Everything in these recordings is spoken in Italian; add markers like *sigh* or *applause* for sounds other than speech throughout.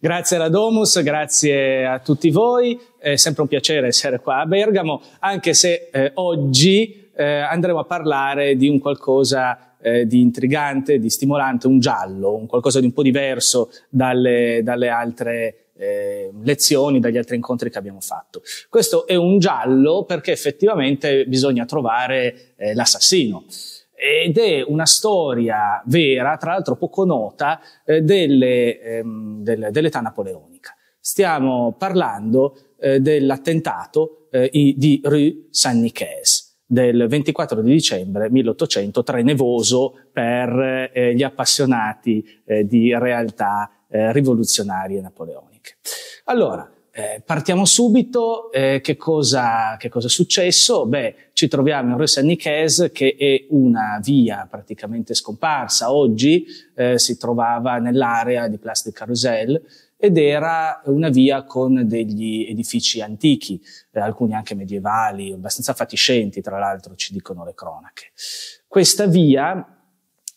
Grazie alla Domus, grazie a tutti voi, è sempre un piacere essere qua a Bergamo, anche se eh, oggi eh, andremo a parlare di un qualcosa eh, di intrigante, di stimolante, un giallo, un qualcosa di un po' diverso dalle, dalle altre eh, lezioni, dagli altri incontri che abbiamo fatto. Questo è un giallo perché effettivamente bisogna trovare eh, l'assassino ed è una storia vera, tra l'altro poco nota, eh, delle, ehm, del, dell'età napoleonica. Stiamo parlando eh, dell'attentato eh, di Rue Saint-Nicaise del 24 di dicembre 1803, nevoso per eh, gli appassionati eh, di realtà eh, rivoluzionarie napoleoniche. Allora, eh, partiamo subito, eh, che, cosa, che, cosa, è successo? Beh, ci troviamo in Rue Saint-Nicaise che è una via praticamente scomparsa, oggi eh, si trovava nell'area di Place de Carousel ed era una via con degli edifici antichi, eh, alcuni anche medievali, abbastanza fatiscenti tra l'altro ci dicono le cronache. Questa via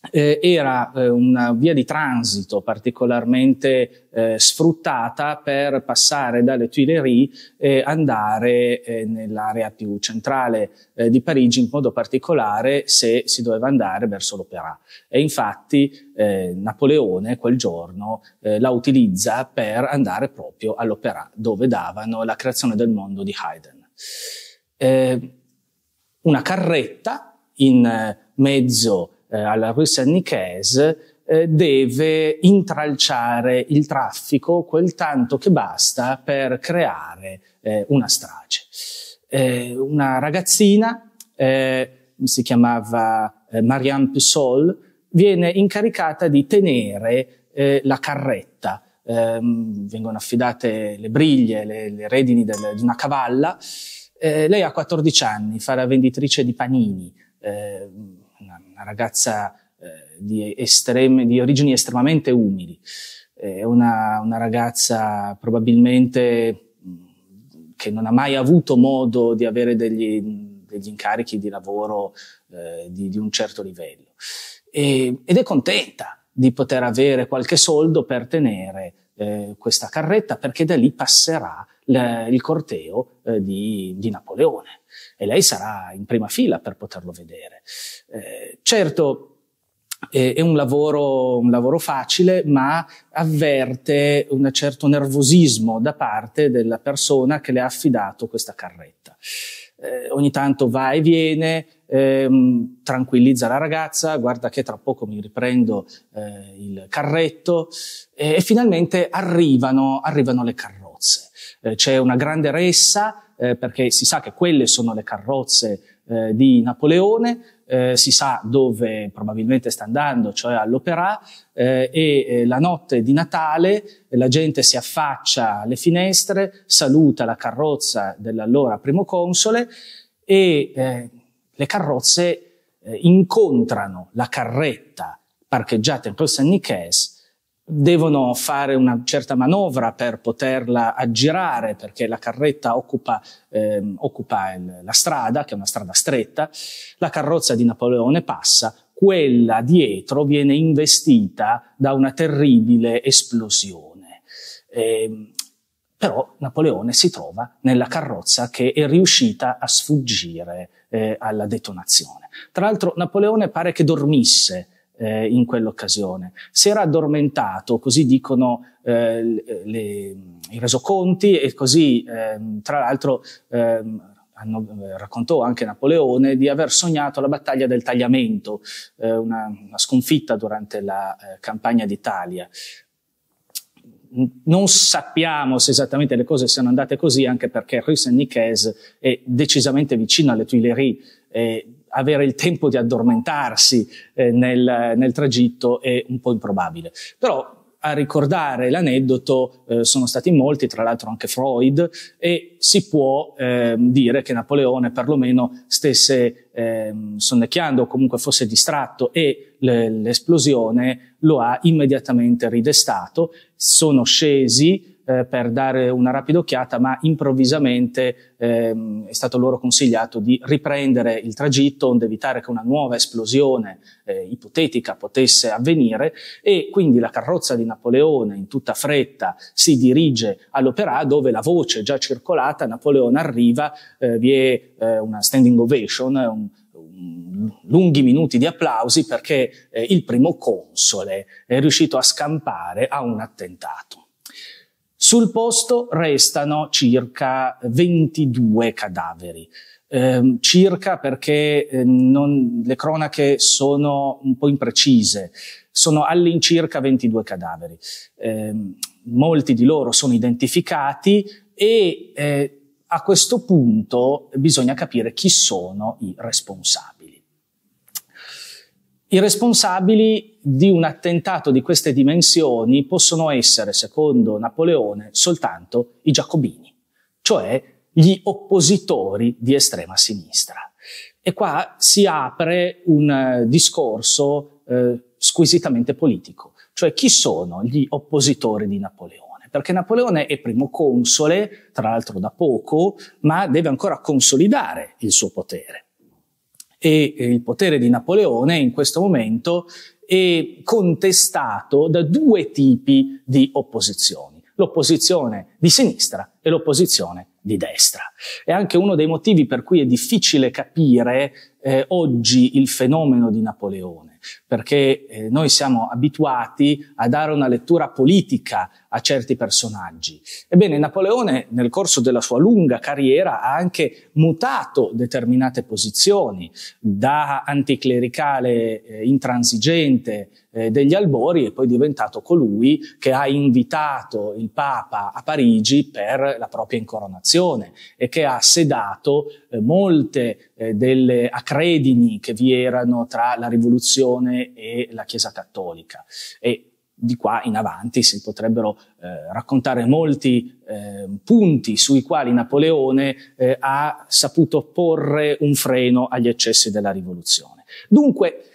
eh, era eh, una via di transito particolarmente eh, sfruttata per passare dalle Tuileries e andare eh, nell'area più centrale eh, di Parigi, in modo particolare se si doveva andare verso l'Opéra. E infatti eh, Napoleone quel giorno la utilizza per andare proprio all'Opéra, dove davano la creazione del mondo di Haydn. una carretta in mezzo eh, alla Rue Saint-Nicaise, eh, deve intralciare il traffico quel tanto che basta per creare eh, una strage. Eh, una ragazzina, eh, si chiamava eh, Marianne Pussol, viene incaricata di tenere eh, la carretta. Ehm, vengono affidate le briglie, le, le redini del, di una cavalla. lei ha 14 anni, fa la venditrice di panini ehm, una ragazza eh, di, estreme, di, origini estremamente umili, è una, una ragazza probabilmente che non ha mai avuto modo di avere degli, degli incarichi di lavoro eh, di, di, un certo livello e, ed è contenta di poter avere qualche soldo per tenere eh, questa carretta perché da lì passerà il corteo eh, di, di Napoleone e lei sarà in prima fila per poterlo vedere. Eh, certo, è un lavoro, un lavoro, facile, ma avverte un certo nervosismo da parte della persona che le ha affidato questa carretta. Eh, ogni tanto va e viene, ehm, tranquillizza la ragazza, guarda che tra poco mi riprendo eh, il carretto eh, e finalmente arrivano, arrivano le carrozze. Eh, c'è una grande ressa, eh, perché si sa che quelle sono le carrozze eh, di Napoleone, eh, si sa dove probabilmente sta andando, cioè all'Opera, eh, e eh, la notte di Natale la gente si affaccia alle finestre, saluta la carrozza dell'allora primo console e eh, le carrozze incontrano la carretta parcheggiata in Col Saint-Nicaise devono fare una certa manovra per poterla aggirare perché la carretta occupa, ehm, occupa il, la strada, che è una strada stretta, la carrozza di Napoleone passa, quella dietro viene investita da una terribile esplosione. Eh, però Napoleone si trova nella carrozza che è riuscita a sfuggire eh, alla detonazione. Tra l'altro Napoleone pare che dormisse eh, in quell'occasione. Si era addormentato, così dicono eh, le, i resoconti, e così ehm, tra l'altro ehm, hanno, eh, raccontò anche Napoleone di aver sognato la battaglia del Tagliamento, eh, una, una, sconfitta durante la eh, campagna d'Italia non sappiamo se esattamente le cose siano andate così, anche perché Rue Saint-Nicaise è decisamente vicino alle Tuileries. Eh, avere il tempo di addormentarsi eh, nel, nel tragitto è un po' improbabile. Però a ricordare l'aneddoto eh, sono stati molti, tra l'altro anche Freud, e si può eh, dire che Napoleone perlomeno stesse eh, sonnecchiando o comunque fosse distratto e le, l'esplosione lo ha immediatamente ridestato, sono scesi eh, per dare una rapida occhiata, ma improvvisamente ehm, è stato loro consigliato di riprendere il tragitto onde evitare che una nuova esplosione eh, ipotetica potesse avvenire e quindi la carrozza di Napoleone in tutta fretta si dirige all'Opera dove la voce è già circolata, Napoleone arriva, eh, vi è eh, una standing ovation, un, lunghi minuti di applausi perché eh, il primo console è riuscito a scampare a un attentato. Sul posto restano circa 22 cadaveri. Eh, circa perché eh, non, le cronache sono un po' imprecise, sono all'incirca 22 cadaveri. Eh, molti di loro sono identificati e eh, a questo punto bisogna capire chi sono i responsabili. I responsabili di un attentato di queste dimensioni possono essere, secondo Napoleone, soltanto i giacobini, cioè gli oppositori di estrema sinistra. E qua si apre un eh, discorso eh, squisitamente politico, cioè chi sono gli oppositori di Napoleone? perché Napoleone è primo console, tra l'altro da poco, ma deve ancora consolidare il suo potere e eh, il potere di Napoleone in questo momento è contestato da due tipi di opposizioni l'opposizione di sinistra e l'opposizione di destra. È anche uno dei motivi per cui è difficile capire eh, oggi il fenomeno di Napoleone, perché eh, noi siamo abituati a dare una lettura politica a certi personaggi. Ebbene, Napoleone nel corso della sua lunga carriera ha anche mutato determinate posizioni, da anticlericale eh, intransigente eh, degli albori e poi diventato colui che ha invitato il Papa a Parigi per la propria incoronazione e che ha sedato eh, molte eh, delle accredini che vi erano tra la rivoluzione e la Chiesa cattolica. E di qua in avanti si potrebbero eh, raccontare molti eh, punti sui quali Napoleone eh, ha saputo porre un freno agli eccessi della rivoluzione. Dunque,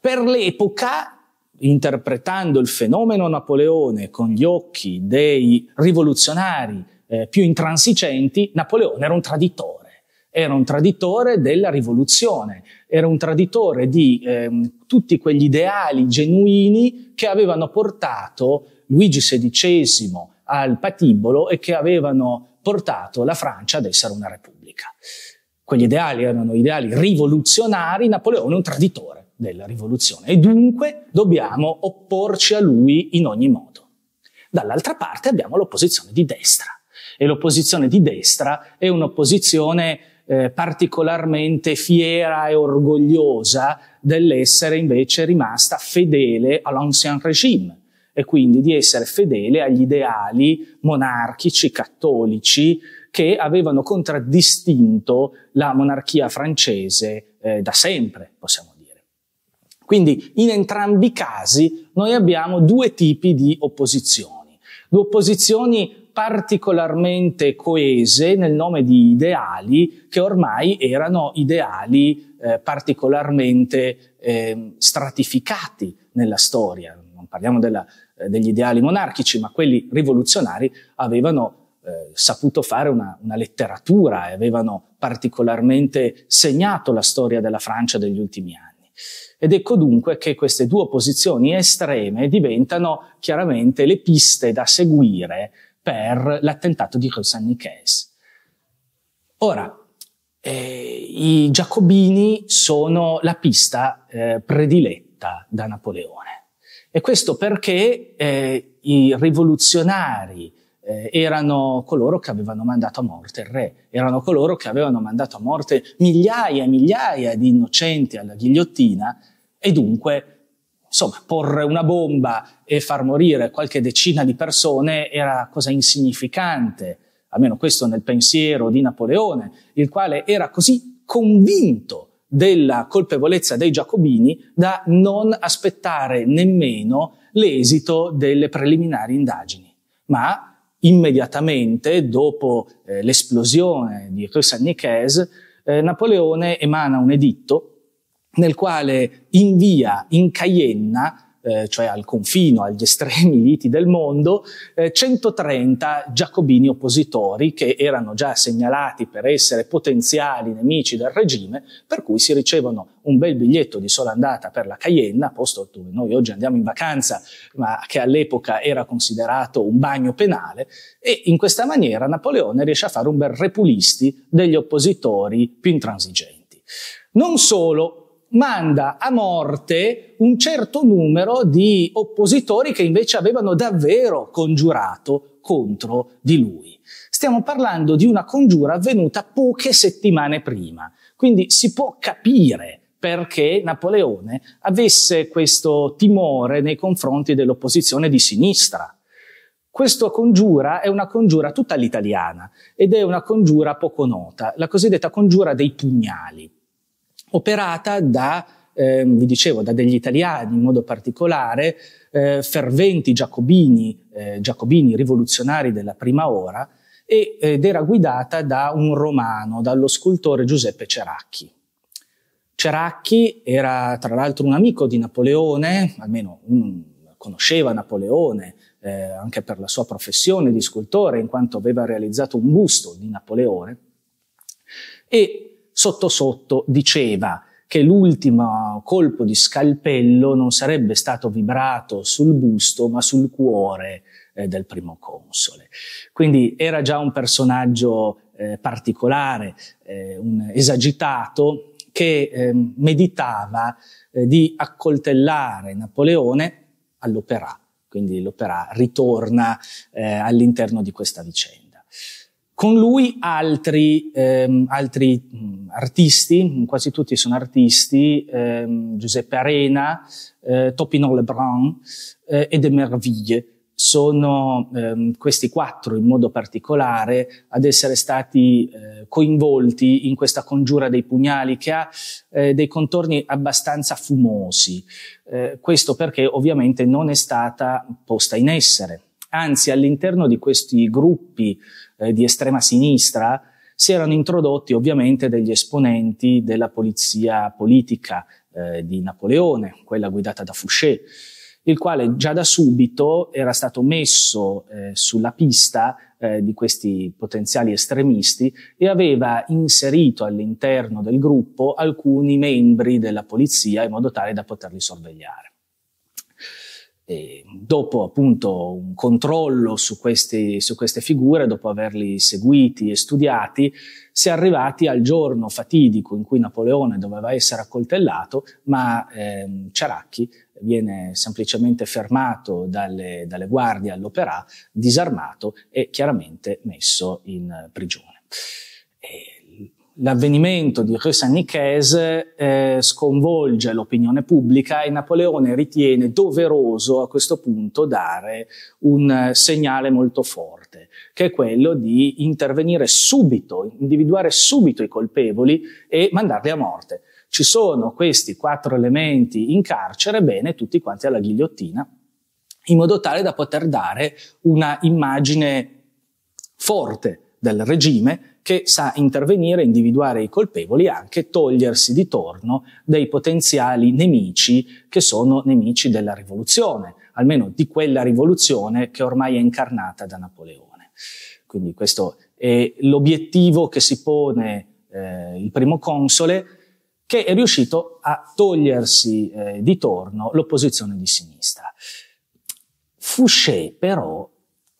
per l'epoca, interpretando il fenomeno Napoleone con gli occhi dei rivoluzionari eh, più intransigenti, Napoleone era un traditore, era un traditore della rivoluzione, era un traditore di eh, tutti quegli ideali genuini che avevano portato Luigi XVI al patibolo e che avevano portato la Francia ad essere una repubblica. Quegli ideali erano ideali rivoluzionari, Napoleone è un traditore della rivoluzione e dunque dobbiamo opporci a lui in ogni modo. Dall'altra parte abbiamo l'opposizione di destra e l'opposizione di destra è un'opposizione eh, particolarmente fiera e orgogliosa dell'essere invece rimasta fedele all'ancien regime e quindi di essere fedele agli ideali monarchici, cattolici, che avevano contraddistinto la monarchia francese eh, da sempre, possiamo dire. Quindi in entrambi i casi noi abbiamo due tipi di opposizioni. Due opposizioni particolarmente coese nel nome di ideali che ormai erano ideali eh, particolarmente eh, stratificati nella storia. Non parliamo della, eh, degli ideali monarchici, ma quelli rivoluzionari avevano eh, saputo fare una, una letteratura e avevano particolarmente segnato la storia della Francia degli ultimi anni. Ed ecco dunque che queste due posizioni estreme diventano chiaramente le piste da seguire per l'attentato di Rosannichese. Ora, eh, i giacobini sono la pista eh, prediletta da Napoleone. E questo perché eh, i rivoluzionari eh, erano coloro che avevano mandato a morte il re, erano coloro che avevano mandato a morte migliaia e migliaia di innocenti alla ghigliottina e dunque insomma, porre una bomba e far morire qualche decina di persone era cosa insignificante, almeno questo nel pensiero di Napoleone, il quale era così convinto della colpevolezza dei giacobini da non aspettare nemmeno l'esito delle preliminari indagini. Ma immediatamente dopo eh, l'esplosione di Rue Saint-Nicaise, eh, Napoleone emana un editto nel quale invia in Cayenna, eh, cioè al confino, agli estremi liti del mondo, eh, 130 giacobini oppositori che erano già segnalati per essere potenziali nemici del regime, per cui si ricevono un bel biglietto di sola andata per la Cayenna, posto dove noi oggi andiamo in vacanza, ma che all'epoca era considerato un bagno penale, e in questa maniera Napoleone riesce a fare un bel repulisti degli oppositori più intransigenti. Non solo, manda a morte un certo numero di oppositori che invece avevano davvero congiurato contro di lui. Stiamo parlando di una congiura avvenuta poche settimane prima, quindi si può capire perché Napoleone avesse questo timore nei confronti dell'opposizione di sinistra. Questa congiura è una congiura tutta l'italiana ed è una congiura poco nota, la cosiddetta congiura dei pugnali operata da, eh, vi dicevo, da degli italiani in modo particolare, eh, ferventi giacobini, eh, giacobini rivoluzionari della prima ora, ed era guidata da un romano, dallo scultore Giuseppe Ceracchi. Ceracchi era tra l'altro un amico di Napoleone, almeno un, conosceva Napoleone eh, anche per la sua professione di scultore, in quanto aveva realizzato un busto di Napoleone, e sotto sotto diceva che l'ultimo colpo di scalpello non sarebbe stato vibrato sul busto ma sul cuore eh, del primo console. Quindi era già un personaggio eh, particolare, eh, un esagitato che ehm, meditava eh, di accoltellare Napoleone all'opera. Quindi l'opera ritorna eh, all'interno di questa vicenda. Con lui altri, ehm, altri artisti, quasi tutti sono artisti, ehm, Giuseppe Arena, eh, Topino Lebrun eh, e De Merville. Sono ehm, questi quattro in modo particolare ad essere stati eh, coinvolti in questa congiura dei pugnali che ha eh, dei contorni abbastanza fumosi. Eh, questo perché ovviamente non è stata posta in essere Anzi, all'interno di questi gruppi eh, di estrema sinistra si erano introdotti ovviamente degli esponenti della polizia politica eh, di Napoleone, quella guidata da Fouché, il quale già da subito era stato messo eh, sulla pista eh, di questi potenziali estremisti e aveva inserito all'interno del gruppo alcuni membri della polizia in modo tale da poterli sorvegliare. E ehm, dopo appunto un controllo su, questi, su queste figure, dopo averli seguiti e studiati, si è arrivati al giorno fatidico in cui Napoleone doveva essere accoltellato, ma ehm, Ciaracchi viene semplicemente fermato dalle, dalle guardie all'opera, disarmato e chiaramente messo in prigione. E ehm, l'avvenimento di Rue Saint-Nicaise eh, sconvolge l'opinione pubblica e Napoleone ritiene doveroso a questo punto dare un segnale molto forte, che è quello di intervenire subito, individuare subito i colpevoli e mandarli a morte. Ci sono questi quattro elementi in carcere, bene, tutti quanti alla ghigliottina, in modo tale da poter dare una immagine forte del regime che sa intervenire, individuare i colpevoli e anche togliersi di torno dei potenziali nemici che sono nemici della rivoluzione, almeno di quella rivoluzione che ormai è incarnata da Napoleone. Quindi questo è l'obiettivo che si pone eh, il primo console che è riuscito a togliersi eh, di torno l'opposizione di sinistra. Fouché però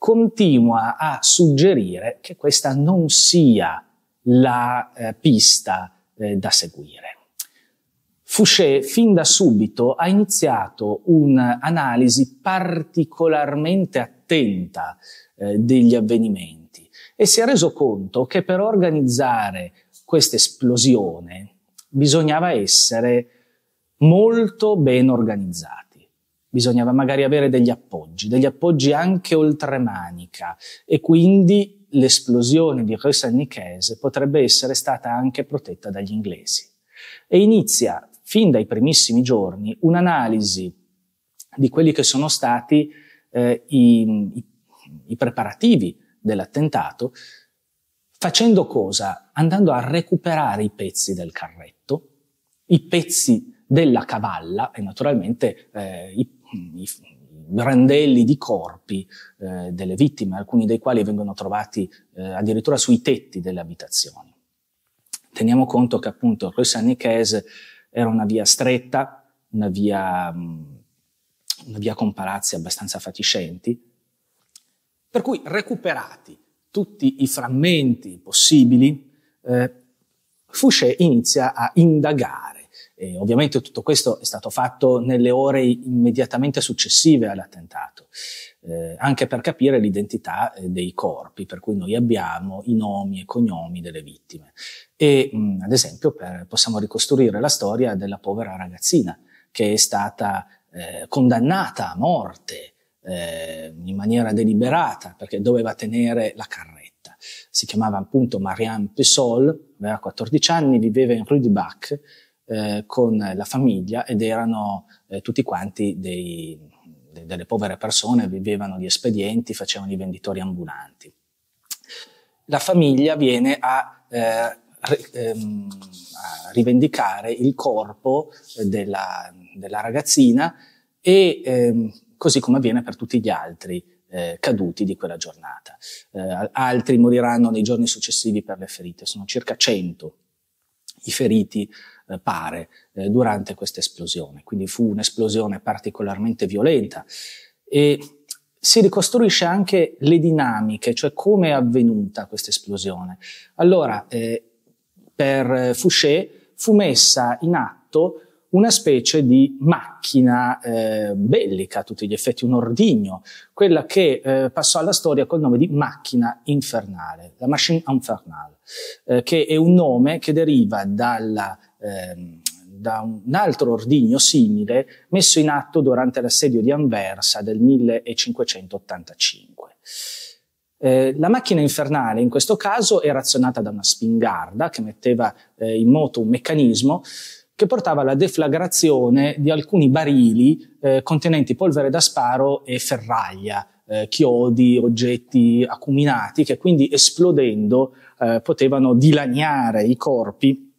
continua a suggerire che questa non sia la eh, pista eh, da seguire. Fouché fin da subito ha iniziato un'analisi particolarmente attenta eh, degli avvenimenti e si è reso conto che per organizzare questa esplosione bisognava essere molto ben organizzati bisognava magari avere degli appoggi, degli appoggi anche oltremanica e quindi l'esplosione di Rue Nichese potrebbe essere stata anche protetta dagli inglesi. E inizia, fin dai primissimi giorni, un'analisi di quelli che sono stati eh, i, i, i preparativi dell'attentato, facendo cosa? Andando a recuperare i pezzi del carretto, i pezzi della cavalla e naturalmente eh, i, i, randelli di corpi eh, delle vittime, alcuni dei quali vengono trovati eh, addirittura sui tetti delle abitazioni. Teniamo conto che appunto Rue Saint-Nicaise era una via stretta, una via, una via con palazzi abbastanza fatiscenti, per cui recuperati tutti i frammenti possibili, eh, Fouché inizia a indagare eh, ovviamente tutto questo è stato fatto nelle ore immediatamente successive all'attentato, eh, anche per capire l'identità eh, dei corpi, per cui noi abbiamo i nomi e cognomi delle vittime. E mh, ad esempio per, possiamo ricostruire la storia della povera ragazzina che è stata eh, condannata a morte eh, in maniera deliberata perché doveva tenere la carretta. Si chiamava appunto Marianne Pessol, aveva 14 anni, viveva in Rue du Bac, eh, con la famiglia ed erano eh, tutti quanti dei, de, delle povere persone, vivevano di espedienti, facevano i venditori ambulanti. La famiglia viene a, eh, re, ehm, a rivendicare il corpo eh, della, della ragazzina e ehm, così come avviene per tutti gli altri eh, caduti di quella giornata. Eh, altri moriranno nei giorni successivi per le ferite, sono circa 100 i feriti eh, pare eh, durante questa esplosione. Quindi fu un'esplosione particolarmente violenta e si ricostruisce anche le dinamiche, cioè come è avvenuta questa esplosione. Allora, eh, per Fouché fu messa in atto una specie di macchina eh, bellica, a tutti gli effetti, un ordigno, quella che eh, passò alla storia col nome di macchina infernale, la machine infernale, eh, che è un nome che deriva dalla eh, da un altro ordigno simile messo in atto durante l'assedio di Anversa del 1585. Eh, la macchina infernale in questo caso era azionata da una spingarda che metteva eh, in moto un meccanismo che portava alla deflagrazione di alcuni barili eh, contenenti polvere da sparo e ferraglia, eh, chiodi, oggetti acuminati che quindi esplodendo eh, potevano dilaniare i corpi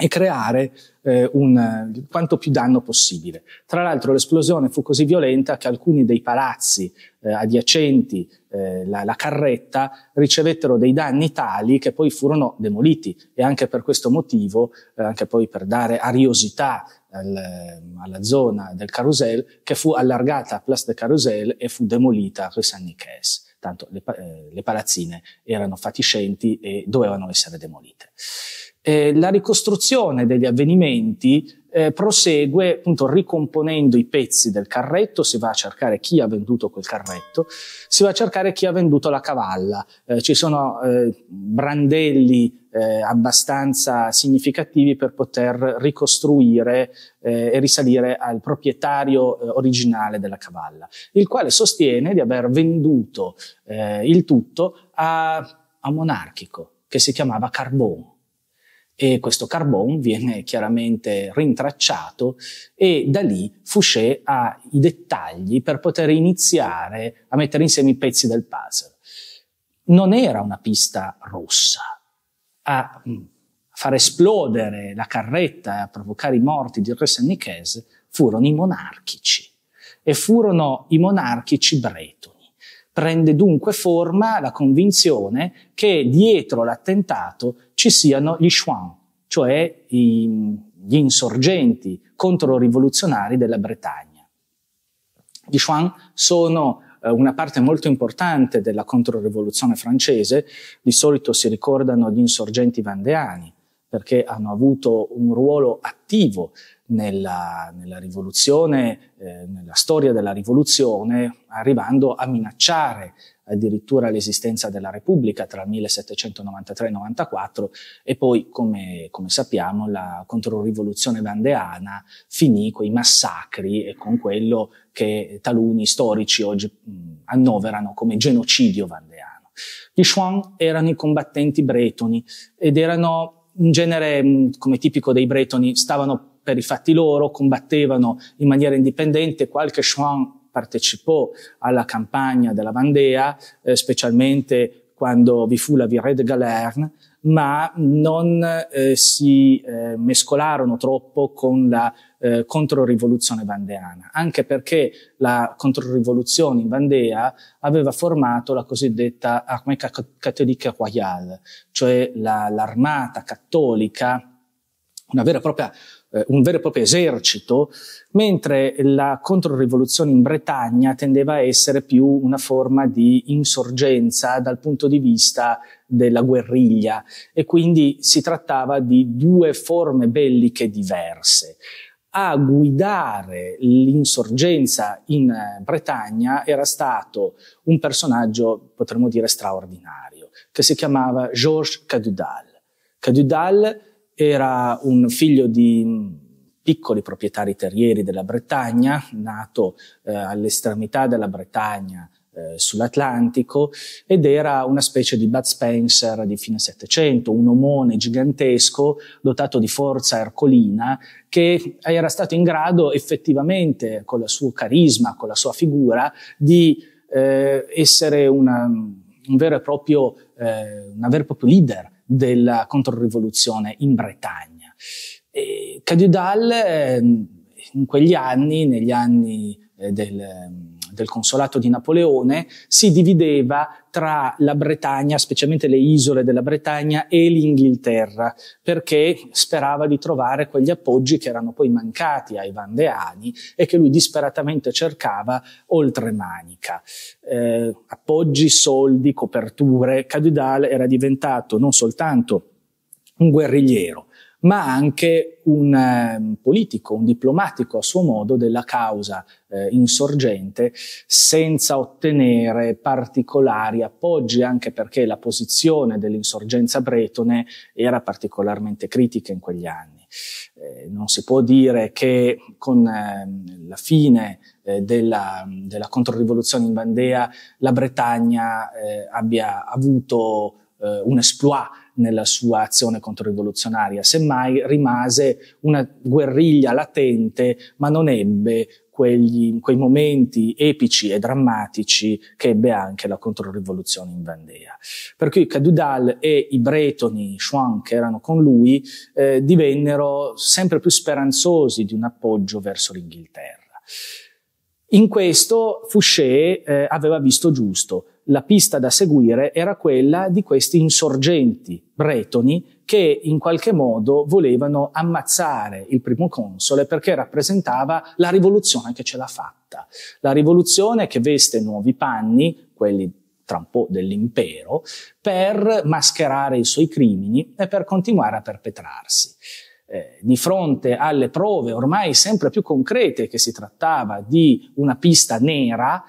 e creare eh, un, eh, quanto più danno possibile. Tra l'altro l'esplosione fu così violenta che alcuni dei palazzi eh, adiacenti eh, la, la, carretta ricevettero dei danni tali che poi furono demoliti e anche per questo motivo, eh, anche poi per dare ariosità al, eh, alla zona del Carrousel, che fu allargata a Place de Carrousel e fu demolita a Rue Saint-Nicaise. Tanto le, eh, le palazzine erano fatiscenti e dovevano essere demolite eh, la ricostruzione degli avvenimenti eh, prosegue appunto ricomponendo i pezzi del carretto, si va a cercare chi ha venduto quel carretto, si va a cercare chi ha venduto la cavalla. Eh, ci sono eh, brandelli eh, abbastanza significativi per poter ricostruire eh, e risalire al proprietario eh, originale della cavalla, il quale sostiene di aver venduto il tutto a, a un monarchico che si chiamava Carbone e questo carbon viene chiaramente rintracciato e da lì Fouché ha i dettagli per poter iniziare a mettere insieme i pezzi del puzzle. Non era una pista rossa. A mm, far esplodere la carretta e a provocare i morti di Re furono i monarchici e furono i monarchici bretoni. Prende dunque forma la convinzione che dietro l'attentato ci siano gli Shuang, cioè i, gli insorgenti controrivoluzionari della Bretagna. Gli Shuang sono eh, una parte molto importante della controrivoluzione francese, di solito si ricordano gli insorgenti vandeani, perché hanno avuto un ruolo attivo nella, nella rivoluzione, eh, nella storia della rivoluzione, arrivando a minacciare addirittura l'esistenza della Repubblica tra il 1793 e il 94 e poi, come, come sappiamo, la controrivoluzione vandeana finì con i massacri e con quello che taluni storici oggi mh, annoverano come genocidio vandeano. Gli Shuang erano i combattenti bretoni ed erano in genere, come tipico dei bretoni, stavano per i fatti loro, combattevano in maniera indipendente, qualche Schwan partecipò alla campagna della Vandea, eh, specialmente quando vi fu la Virée de Galerne, ma non eh, si eh, mescolarono troppo con la eh, controrivoluzione vandeana, anche perché la controrivoluzione in Vandea aveva formato la cosiddetta Armée catholique royale, cioè la, l'armata cattolica, una vera e propria eh, un vero e proprio esercito, mentre la controrivoluzione in Bretagna tendeva a essere più una forma di insorgenza dal punto di vista della guerriglia e quindi si trattava di due forme belliche diverse. A guidare l'insorgenza in eh, Bretagna era stato un personaggio, potremmo dire, straordinario, che si chiamava Georges Cadudal. Cadudal era un figlio di piccoli proprietari terrieri della Bretagna, nato eh, all'estremità della Bretagna eh, sull'Atlantico ed era una specie di Bud Spencer di fine Settecento, un omone gigantesco dotato di forza ercolina che era stato in grado effettivamente con il suo carisma, con la sua figura, di eh, essere una, un vero e proprio, eh, un vero e proprio leader della controrivoluzione in Bretagna. E Cadoudal eh, in quegli anni, negli anni eh, del del consolato di Napoleone si divideva tra la Bretagna, specialmente le isole della Bretagna e l'Inghilterra, perché sperava di trovare quegli appoggi che erano poi mancati ai Vandeani e che lui disperatamente cercava oltre Manica. Eh, appoggi, soldi, coperture. Cadudal era diventato non soltanto un guerrigliero, ma anche un eh, politico, un diplomatico a suo modo della causa eh, insorgente senza ottenere particolari appoggi, anche perché la posizione dell'insorgenza bretone era particolarmente critica in quegli anni. Eh, non si può dire che con ehm, la fine eh, della, della, controrivoluzione in Vandea la Bretagna eh, abbia avuto eh, un esploit nella sua azione controrivoluzionaria, semmai rimase una guerriglia latente, ma non ebbe quegli, quei momenti epici e drammatici che ebbe anche la controrivoluzione in Vandea. Per cui Cadudal e i bretoni, Schwan, che erano con lui, eh, divennero sempre più speranzosi di un appoggio verso l'Inghilterra. In questo Fouché eh, aveva visto giusto, la pista da seguire era quella di questi insorgenti bretoni che in qualche modo volevano ammazzare il primo console perché rappresentava la rivoluzione che ce l'ha fatta, la rivoluzione che veste nuovi panni, quelli tra un po' dell'impero, per mascherare i suoi crimini e per continuare a perpetrarsi. Eh, di fronte alle prove ormai sempre più concrete che si trattava di una pista nera,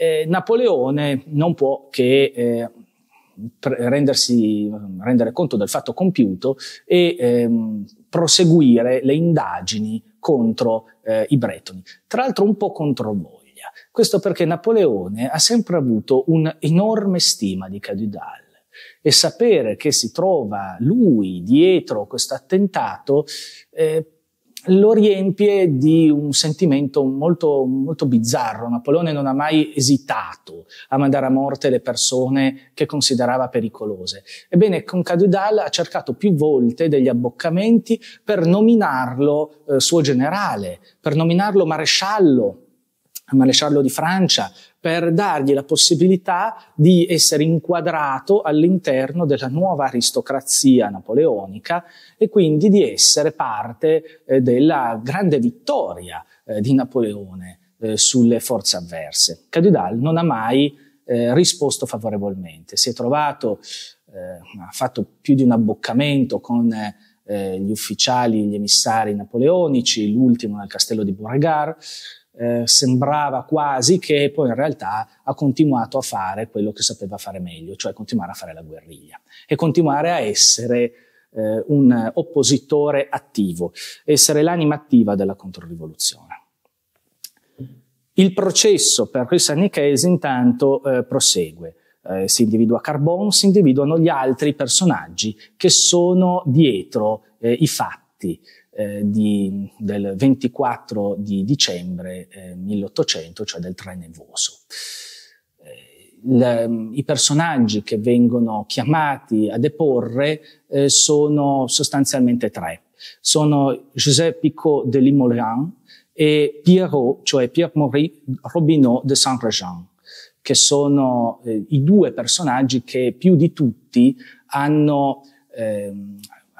eh, Napoleone non può che eh, rendersi, rendere conto del fatto compiuto e ehm, proseguire le indagini contro eh, i bretoni, tra l'altro un po' controvoglia. Questo perché Napoleone ha sempre avuto un'enorme stima di Cadudal e sapere che si trova lui dietro questo attentato eh, lo riempie di un sentimento molto, molto bizzarro. Napoleone non ha mai esitato a mandare a morte le persone che considerava pericolose. Ebbene, con Cadudal ha cercato più volte degli abboccamenti per nominarlo eh, suo generale, per nominarlo maresciallo maresciallo di Francia, per dargli la possibilità di essere inquadrato all'interno della nuova aristocrazia napoleonica e quindi di essere parte eh, della grande vittoria eh, di Napoleone eh, sulle forze avverse. Cadudal non ha mai eh, risposto favorevolmente, si è trovato, eh, ha fatto più di un abboccamento con eh, gli ufficiali, gli emissari napoleonici, l'ultimo nel castello di Beauregard, eh, sembrava quasi che poi in realtà ha continuato a fare quello che sapeva fare meglio, cioè continuare a fare la guerriglia e continuare a essere eh, un oppositore attivo, essere l'anima attiva della controrivoluzione. Il processo per Christian Nichese intanto eh, prosegue. Eh, si individua Carbon, si individuano gli altri personaggi che sono dietro eh, i fatti eh, di, del 24 di dicembre eh, 1800, cioè del Tre Nevoso. Eh, Le, I personaggi che vengono chiamati a deporre eh, sono sostanzialmente tre. Sono José Picot de Limoulin e Pierrot, cioè Pierre-Maurice Robineau de Saint-Réjean, che sono eh, i due personaggi che più di tutti hanno eh,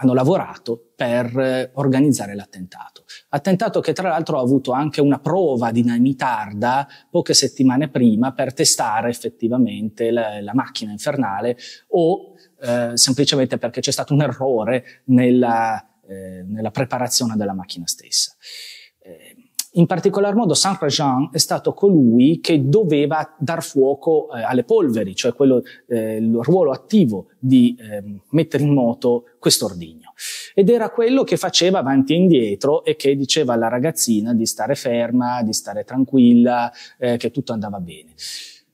hanno lavorato per eh, organizzare l'attentato. Attentato che tra l'altro ha avuto anche una prova di dinamitarda poche settimane prima per testare effettivamente la, la macchina infernale o eh, semplicemente perché c'è stato un errore nella, eh, nella preparazione della macchina stessa. In particolar modo saint rajan è stato colui che doveva dar fuoco eh, alle polveri, cioè quello, eh, il ruolo attivo di eh, mettere in moto questo ordigno. Ed era quello che faceva avanti e indietro e che diceva alla ragazzina di stare ferma, di stare tranquilla, eh, che tutto andava bene.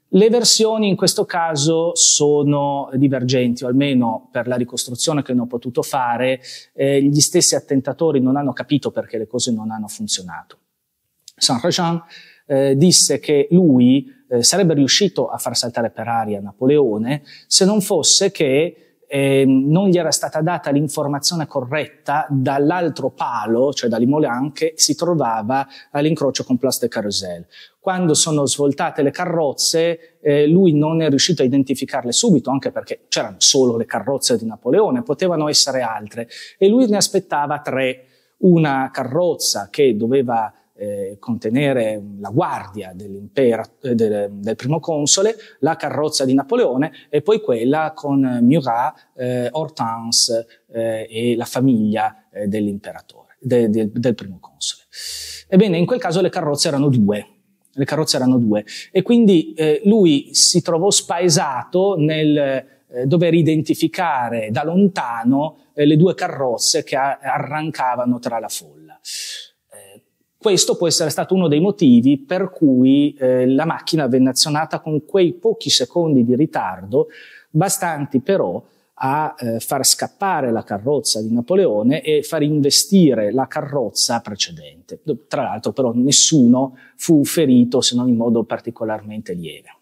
Le versioni in questo caso sono divergenti, o almeno per la ricostruzione che ne ho potuto fare, eh, gli stessi attentatori non hanno capito perché le cose non hanno funzionato. Saint-Réjean eh, disse che lui eh, sarebbe riuscito a far saltare per aria Napoleone se non fosse che eh, non gli era stata data l'informazione corretta dall'altro palo, cioè da Limolan, che si trovava all'incrocio con Place de Carousel. Quando sono svoltate le carrozze, eh, lui non è riuscito a identificarle subito, anche perché c'erano solo le carrozze di Napoleone, potevano essere altre, e lui ne aspettava tre. Una carrozza che doveva eh, contenere la guardia eh, del, del, primo console, la carrozza di Napoleone e poi quella con Murat, eh, Hortense eh, e la famiglia eh, dell'imperatore, de, de, del primo console. Ebbene, in quel caso le carrozze erano due, le carrozze erano due. E quindi eh, lui si trovò spaesato nel eh, dover identificare da lontano eh, le due carrozze che a- arrancavano tra la folla. Questo può essere stato uno dei motivi per cui eh, la macchina venne azionata con quei pochi secondi di ritardo, bastanti però a eh, far scappare la carrozza di Napoleone e far investire la carrozza precedente. Tra l'altro però nessuno fu ferito se non in modo particolarmente lieve.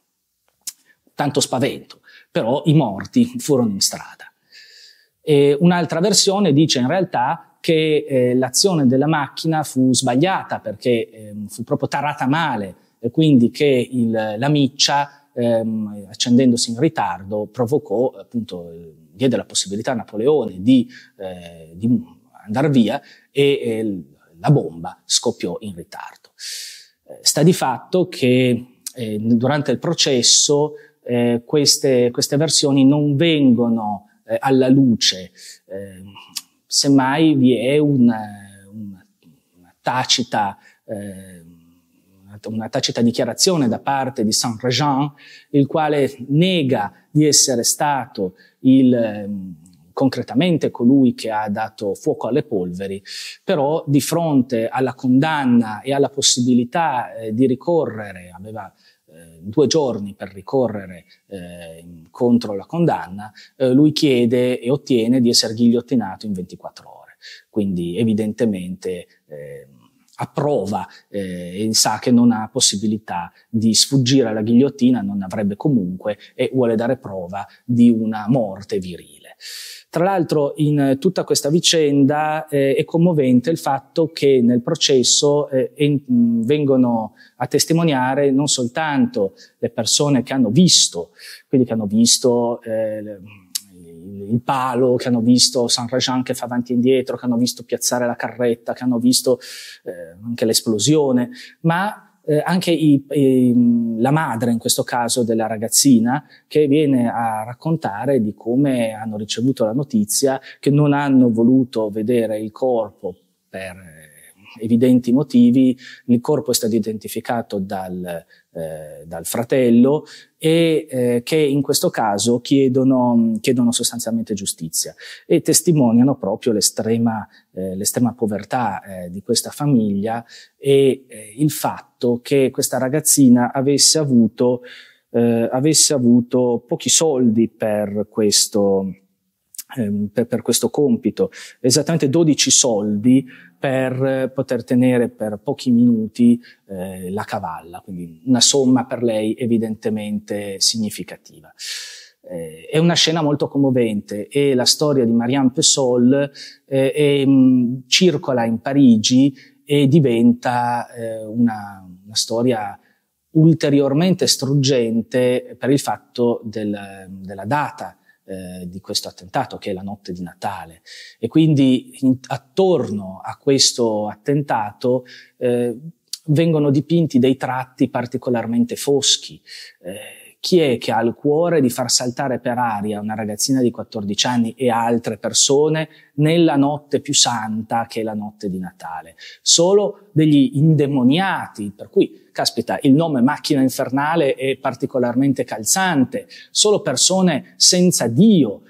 Tanto spavento, però i morti furono in strada. E un'altra versione dice in realtà che eh, l'azione della macchina fu sbagliata perché eh, fu proprio tarata male, e quindi che il, la miccia, ehm, accendendosi in ritardo, provocò, appunto, eh, diede la possibilità a Napoleone di, eh, di andare via e la bomba scoppiò in ritardo. Eh, sta di fatto che eh, durante il processo eh, queste, queste versioni non vengono eh, alla luce. Eh, semmai vi è una, una, una tacita eh, una tacita dichiarazione da parte di Saint-Réjean, il quale nega di essere stato il, mm, concretamente colui che ha dato fuoco alle polveri, però di fronte alla condanna e alla possibilità eh, di ricorrere, aveva due giorni per ricorrere eh, contro la condanna, eh, lui chiede e ottiene di essere ghigliottinato in 24 ore. Quindi evidentemente eh, approva eh, e sa che non ha possibilità di sfuggire alla ghigliottina, non avrebbe comunque e vuole dare prova di una morte virile. Tra l'altro in eh, tutta questa vicenda eh, è commovente il fatto che nel processo eh, in, mm, vengono a testimoniare non soltanto le persone che hanno visto, quindi che hanno visto eh, le, mm, il palo, che hanno visto San Rajan che fa avanti e indietro, che hanno visto piazzare la carretta, che hanno visto eh, anche l'esplosione, ma eh, anche i, i, la madre, in questo caso, della ragazzina, che viene a raccontare di come hanno ricevuto la notizia che non hanno voluto vedere il corpo per evidenti motivi il corpo è stato identificato dal, eh, dal fratello e eh, che in questo caso chiedono, chiedono, sostanzialmente giustizia e testimoniano proprio l'estrema, eh, l'estrema povertà eh, di questa famiglia e eh, il fatto che questa ragazzina avesse avuto, eh, avesse avuto pochi soldi per questo, Ehm, per, per questo compito, esattamente 12 soldi per eh, poter tenere per pochi minuti eh, la cavalla, quindi una somma per lei evidentemente significativa. Eh, è una scena molto commovente e la storia di Marianne Pessol eh, è, mh, mm, circola in Parigi e diventa eh, una, una, storia ulteriormente struggente per il fatto del, della data eh, di questo attentato, che è la notte di Natale. E quindi in, attorno a questo attentato eh, vengono dipinti dei tratti particolarmente foschi. Eh, chi è che ha il cuore di far saltare per aria una ragazzina di 14 anni e altre persone nella notte più santa che è la notte di Natale? Solo degli indemoniati, per cui, caspita, il nome macchina infernale è particolarmente calzante, solo persone senza Dio.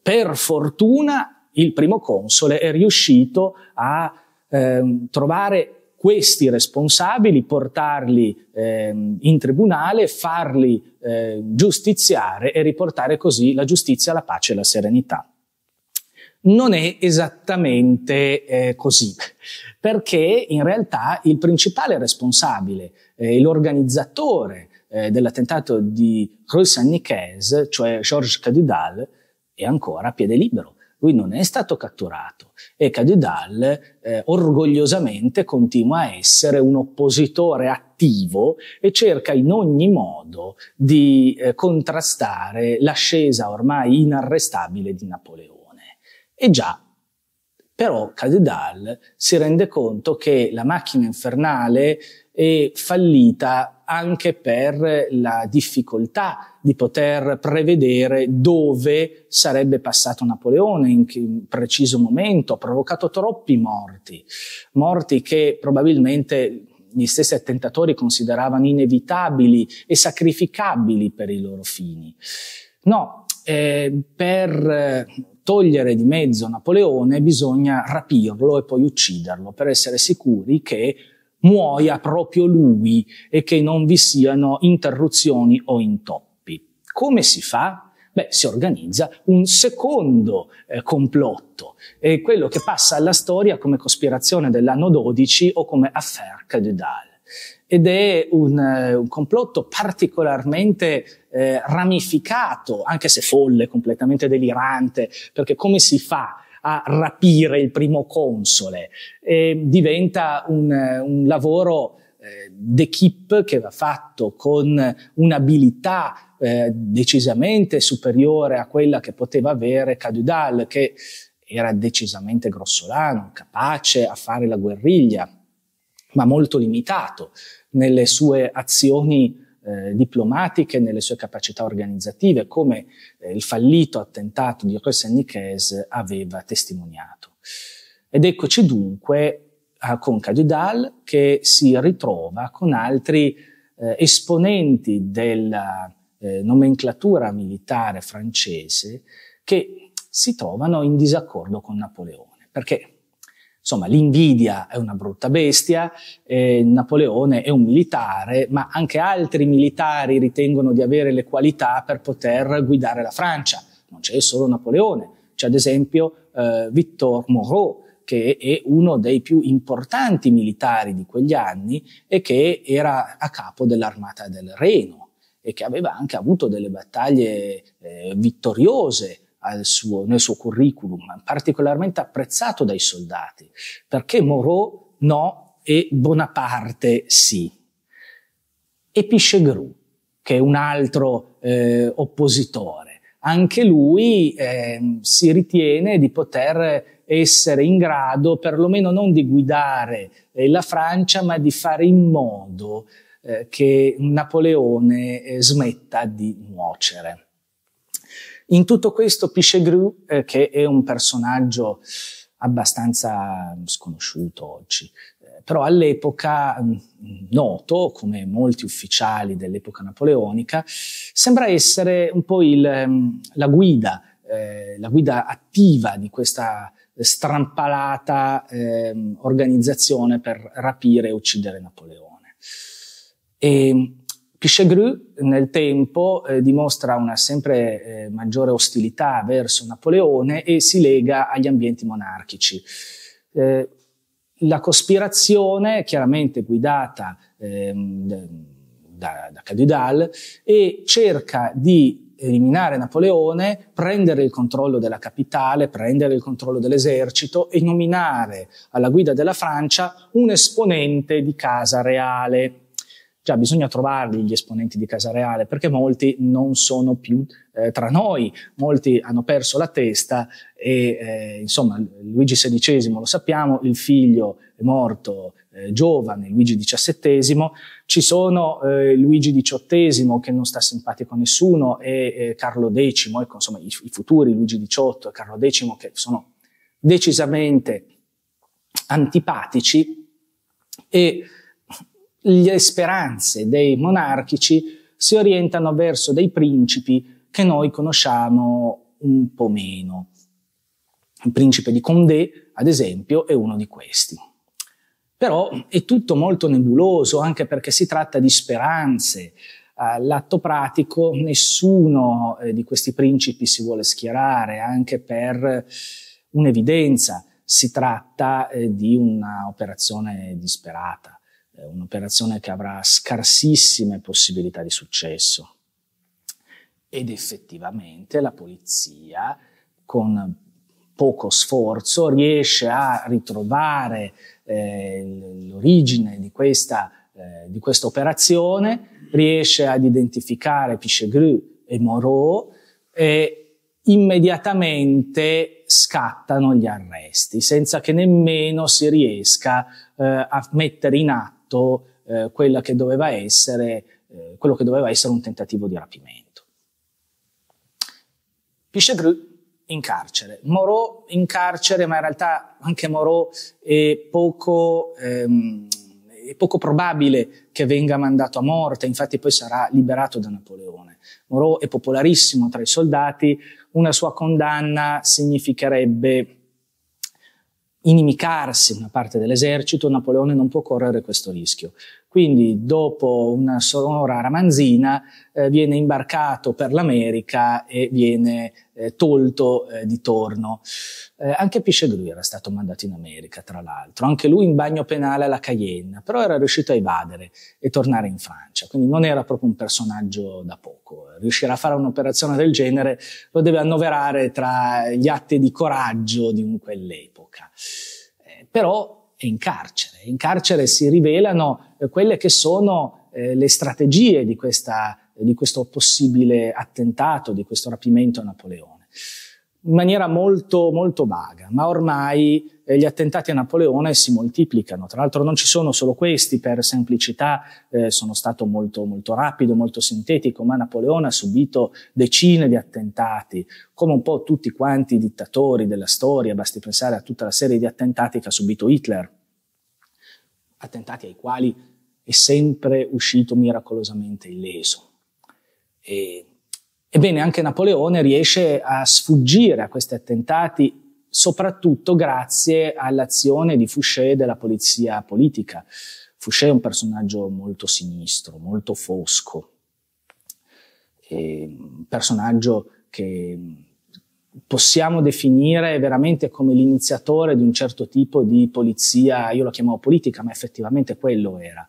Per fortuna il primo console è riuscito a eh, trovare questi responsabili, portarli eh, in tribunale, farli eh, giustiziare e riportare così la giustizia, la pace e la serenità. Non è esattamente eh, così, perché in realtà il principale responsabile, eh, l'organizzatore eh, dell'attentato di Rue Saint-Nicaise, cioè Georges Cadidal, è ancora a piede libero lui non è stato catturato e Cadidal eh, orgogliosamente continua a essere un oppositore attivo e cerca in ogni modo di eh, contrastare l'ascesa ormai inarrestabile di Napoleone. E già, però Cadidal si rende conto che la macchina infernale è fallita anche per la difficoltà di poter prevedere dove sarebbe passato Napoleone, in che preciso momento, ha provocato troppi morti, morti che probabilmente gli stessi attentatori consideravano inevitabili e sacrificabili per i loro fini. No, eh, per eh, togliere di mezzo Napoleone bisogna rapirlo e poi ucciderlo per essere sicuri che muoia proprio lui e che non vi siano interruzioni o intoppi. Come si fa? Beh, si organizza un secondo eh, complotto, eh, quello che passa alla storia come cospirazione dell'anno 12 o come affair Caudal. Ed è un, eh, un complotto particolarmente eh, ramificato, anche se folle, completamente delirante, perché come si fa a rapire il primo console. E diventa un, un lavoro eh, d'equipe che va fatto con un'abilità eh, decisamente superiore a quella che poteva avere Cadudal, che era decisamente grossolano, capace a fare la guerriglia, ma molto limitato nelle sue azioni eh, diplomatiche, nelle sue capacità organizzative, come eh, il fallito attentato di Rosennichese aveva testimoniato. Ed eccoci dunque a Conca di Dal che si ritrova con altri eh, esponenti della eh, nomenclatura militare francese che si trovano in disaccordo con Napoleone, perché Insomma, l'invidia è una brutta bestia, eh, Napoleone è un militare, ma anche altri militari ritengono di avere le qualità per poter guidare la Francia. Non c'è solo Napoleone, c'è ad esempio eh, Victor Moreau, che è uno dei più importanti militari di quegli anni e che era a capo dell'armata del Reno e che aveva anche avuto delle battaglie eh, vittoriose suo, nel suo curriculum, particolarmente apprezzato dai soldati, perché Moreau no e Bonaparte sì. E Pichegru, che è un altro eh, oppositore, anche lui eh, si ritiene di poter essere in grado perlomeno non di guidare eh, la Francia, ma di fare in modo eh, che Napoleone eh, smetta di nuocere. In tutto questo, Pichegru, eh, che è un personaggio abbastanza sconosciuto oggi, eh, però all'epoca mm, noto, come molti ufficiali dell'epoca napoleonica, sembra essere un po' il, mm, la guida, eh, la guida attiva di questa strampalata eh, organizzazione per rapire e uccidere Napoleone. E ehm, Pichegru nel tempo eh, dimostra una sempre eh, maggiore ostilità verso Napoleone e si lega agli ambienti monarchici. Eh, la cospirazione, chiaramente guidata ehm, da, da Cadidal, e cerca di eliminare Napoleone, prendere il controllo della capitale, prendere il controllo dell'esercito e nominare alla guida della Francia un esponente di casa reale, Già, cioè, bisogna trovarli gli esponenti di Casa Reale, perché molti non sono più eh, tra noi, molti hanno perso la testa e, eh, insomma, Luigi XVI, lo sappiamo, il figlio è morto eh, giovane, Luigi XVII, ci sono eh, Luigi XVIII che non sta simpatico a nessuno e eh, Carlo X, ecco, insomma, i, i futuri Luigi XVIII e Carlo X che sono decisamente antipatici e le speranze dei monarchici si orientano verso dei principi che noi conosciamo un po' meno. Il principe di Condé, ad esempio, è uno di questi. Però è tutto molto nebuloso, anche perché si tratta di speranze. All'atto eh, pratico nessuno eh, di questi principi si vuole schierare, anche per un'evidenza. Si tratta eh, di un'operazione disperata eh, un'operazione che avrà scarsissime possibilità di successo. Ed effettivamente la polizia, con poco sforzo, riesce a ritrovare eh, l'origine di questa, eh, di questa operazione, riesce ad identificare Pichegru e Moreau e immediatamente scattano gli arresti, senza che nemmeno si riesca eh, a mettere in atto fatto eh, quella che doveva essere, eh, quello che doveva essere un tentativo di rapimento. Pichegru in carcere, Moreau in carcere, ma in realtà anche Moreau è poco, ehm, è poco probabile che venga mandato a morte, infatti poi sarà liberato da Napoleone. Moreau è popolarissimo tra i soldati, una sua condanna significherebbe inimicarsi una parte dell'esercito, Napoleone non può correre questo rischio. Quindi dopo una sonora ramanzina eh, viene imbarcato per l'America e viene eh, tolto eh, di torno. Eh, anche Pichegru era stato mandato in America, tra l'altro, anche lui in bagno penale alla Cayenne, però era riuscito a evadere e tornare in Francia, quindi non era proprio un personaggio da poco. Riuscire a fare un'operazione del genere lo deve annoverare tra gli atti di coraggio di un quell'epoca epoca. Eh, però è in carcere, in carcere si rivelano eh, quelle che sono eh, le strategie di, questa, di questo possibile attentato, di questo rapimento a Napoleone in maniera molto, molto vaga, ma ormai eh, gli attentati a Napoleone si moltiplicano. Tra l'altro non ci sono solo questi, per semplicità eh, sono stato molto, molto rapido, molto sintetico, ma Napoleone ha subito decine di attentati, come un po' tutti quanti i dittatori della storia, basti pensare a tutta la serie di attentati che ha subito Hitler, attentati ai quali è sempre uscito miracolosamente illeso. E Ebbene, anche Napoleone riesce a sfuggire a questi attentati soprattutto grazie all'azione di Fouché della polizia politica. Fouché è un personaggio molto sinistro, molto fosco, un personaggio che possiamo definire veramente come l'iniziatore di un certo tipo di polizia, io lo chiamavo politica, ma effettivamente quello era.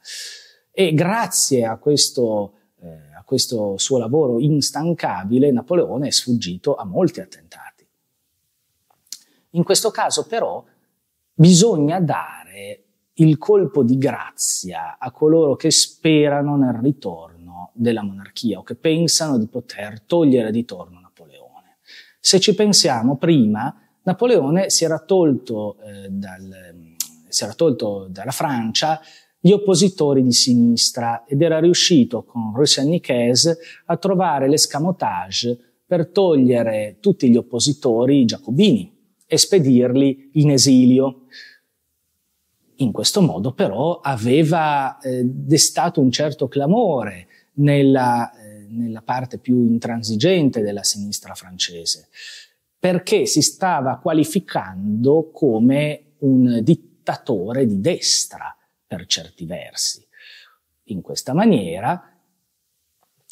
E grazie a questo, eh, a questo suo lavoro instancabile, Napoleone è sfuggito a molti attentati. In questo caso però bisogna dare il colpo di grazia a coloro che sperano nel ritorno della monarchia o che pensano di poter togliere di torno Napoleone. Se ci pensiamo, prima Napoleone si era tolto, eh, dal, mm, si era tolto dalla Francia gli oppositori di sinistra ed era riuscito con Russell Nicaise a trovare l'escamotage per togliere tutti gli oppositori giacobini e spedirli in esilio. In questo modo però aveva eh, destato un certo clamore nella, eh, nella parte più intransigente della sinistra francese, perché si stava qualificando come un dittatore di destra per certi versi. In questa maniera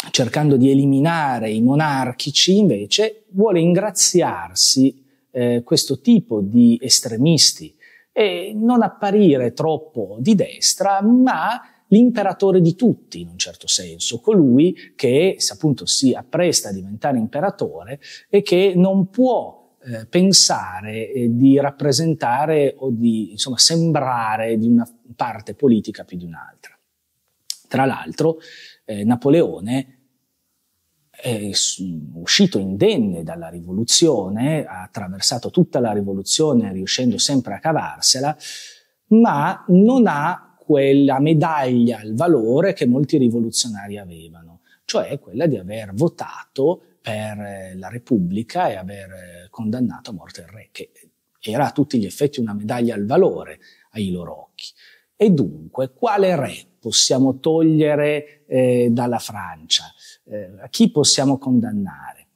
cercando di eliminare i monarchici, invece, vuole ingraziarsi eh, questo tipo di estremisti e non apparire troppo di destra, ma l'imperatore di tutti in un certo senso, colui che appunto si appresta a diventare imperatore e che non può eh, pensare eh, di rappresentare o di insomma sembrare di una parte politica più di un'altra. Tra l'altro eh, Napoleone è uscito indenne dalla rivoluzione, ha attraversato tutta la rivoluzione riuscendo sempre a cavarsela, ma non ha quella medaglia al valore che molti rivoluzionari avevano, cioè quella di aver votato per eh, la Repubblica e aver eh, condannato a morte il re, che era a tutti gli effetti una medaglia al valore ai loro occhi. E dunque, quale re possiamo togliere eh, dalla Francia? Eh, a chi possiamo condannare?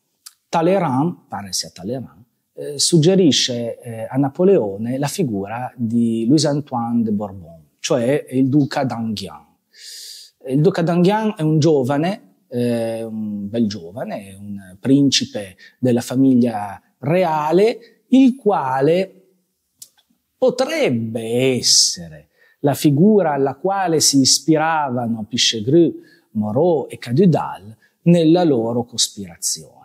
Talleyrand, pare sia Talleyrand, eh, suggerisce eh, a Napoleone la figura di Louis-Antoine de Bourbon, cioè il duca d'Enghien. Il duca d'Enghien è un giovane eh, un bel giovane, un principe della famiglia reale, il quale potrebbe essere la figura alla quale si ispiravano Pichegru, Moreau e Cadudal nella loro cospirazione.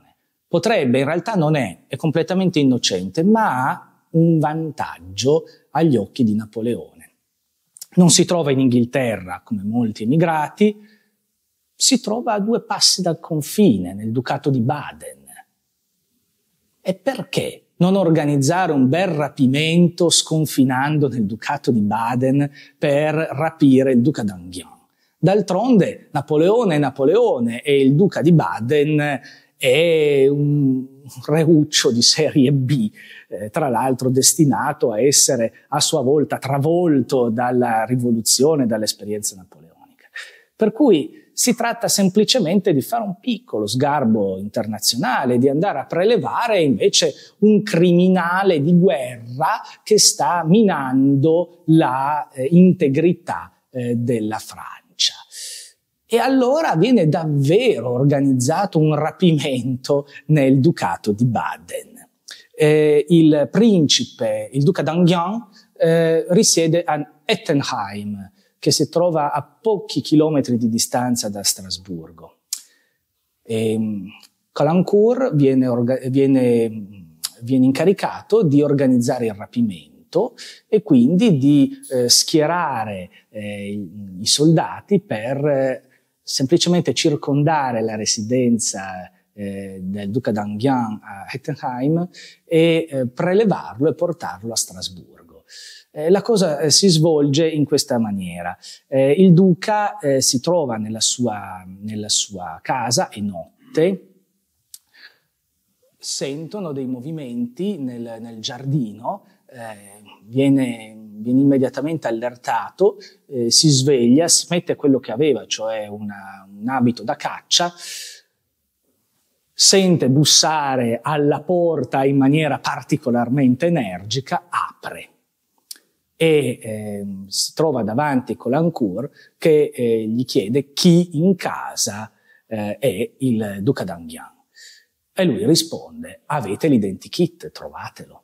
Potrebbe, in realtà non è, è completamente innocente, ma ha un vantaggio agli occhi di Napoleone. Non si trova in Inghilterra come molti emigrati, si trova a due passi dal confine, nel Ducato di Baden. E perché non organizzare un bel rapimento sconfinando nel ducato di Baden per rapire il duca d'Enghien. D'altronde Napoleone è Napoleone e il duca di Baden è un reuccio di serie B, eh, tra l'altro destinato a essere a sua volta travolto dalla rivoluzione, dall'esperienza napoleonica. Per cui si tratta semplicemente di fare un piccolo sgarbo internazionale, di andare a prelevare invece un criminale di guerra che sta minando l'integrità eh, eh, della Francia. E allora viene davvero organizzato un rapimento nel ducato di Baden. Eh, il principe, il duca d'Anguien, eh, risiede a Ettenheim, che si trova a pochi chilometri di distanza da Strasburgo. E ehm, Calancourt viene, orga- viene, viene incaricato di organizzare il rapimento e quindi di eh, schierare eh, i soldati per eh, semplicemente circondare la residenza eh, del duca d'Anguien a Hettenheim e eh, prelevarlo e portarlo a Strasburgo. Eh, la cosa eh, si svolge in questa maniera. Eh, il duca eh, si trova nella sua, nella sua casa e notte, sentono dei movimenti nel, nel giardino, eh, viene, viene, immediatamente allertato, eh, si sveglia, si mette quello che aveva, cioè una, un abito da caccia, sente bussare alla porta in maniera particolarmente energica, apre e eh, si trova davanti Colancourt che eh, gli chiede chi in casa eh, è il duca d'Anghian. E lui risponde, avete l'identikit, trovatelo.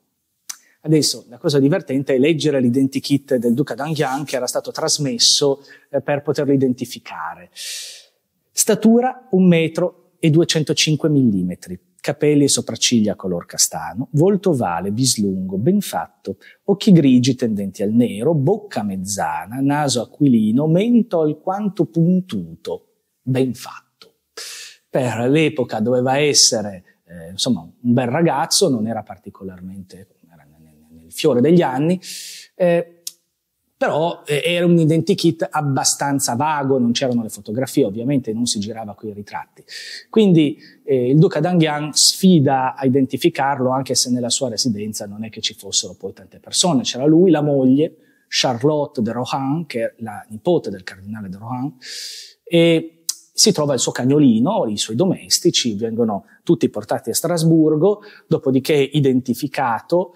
Adesso la cosa divertente è leggere l'identikit del duca d'Anghian che era stato trasmesso eh, per poterlo identificare. Statura 1 metro e 205 millimetri, capelli e sopracciglia color castano, volto ovale, bislungo, ben fatto, occhi grigi tendenti al nero, bocca mezzana, naso aquilino, mento alquanto puntuto, ben fatto. Per l'epoca doveva essere, eh, insomma, un bel ragazzo, non era particolarmente, era nel, nel fiore degli anni, eh, però eh, era un identikit abbastanza vago, non c'erano le fotografie, ovviamente non si girava con i ritratti. Quindi eh, il duca d'Anghian sfida a identificarlo, anche se nella sua residenza non è che ci fossero poi tante persone, c'era lui, la moglie, Charlotte de Rohan, che è la nipote del cardinale de Rohan, e si trova il suo cagnolino, i suoi domestici, vengono tutti portati a Strasburgo, dopodiché identificato,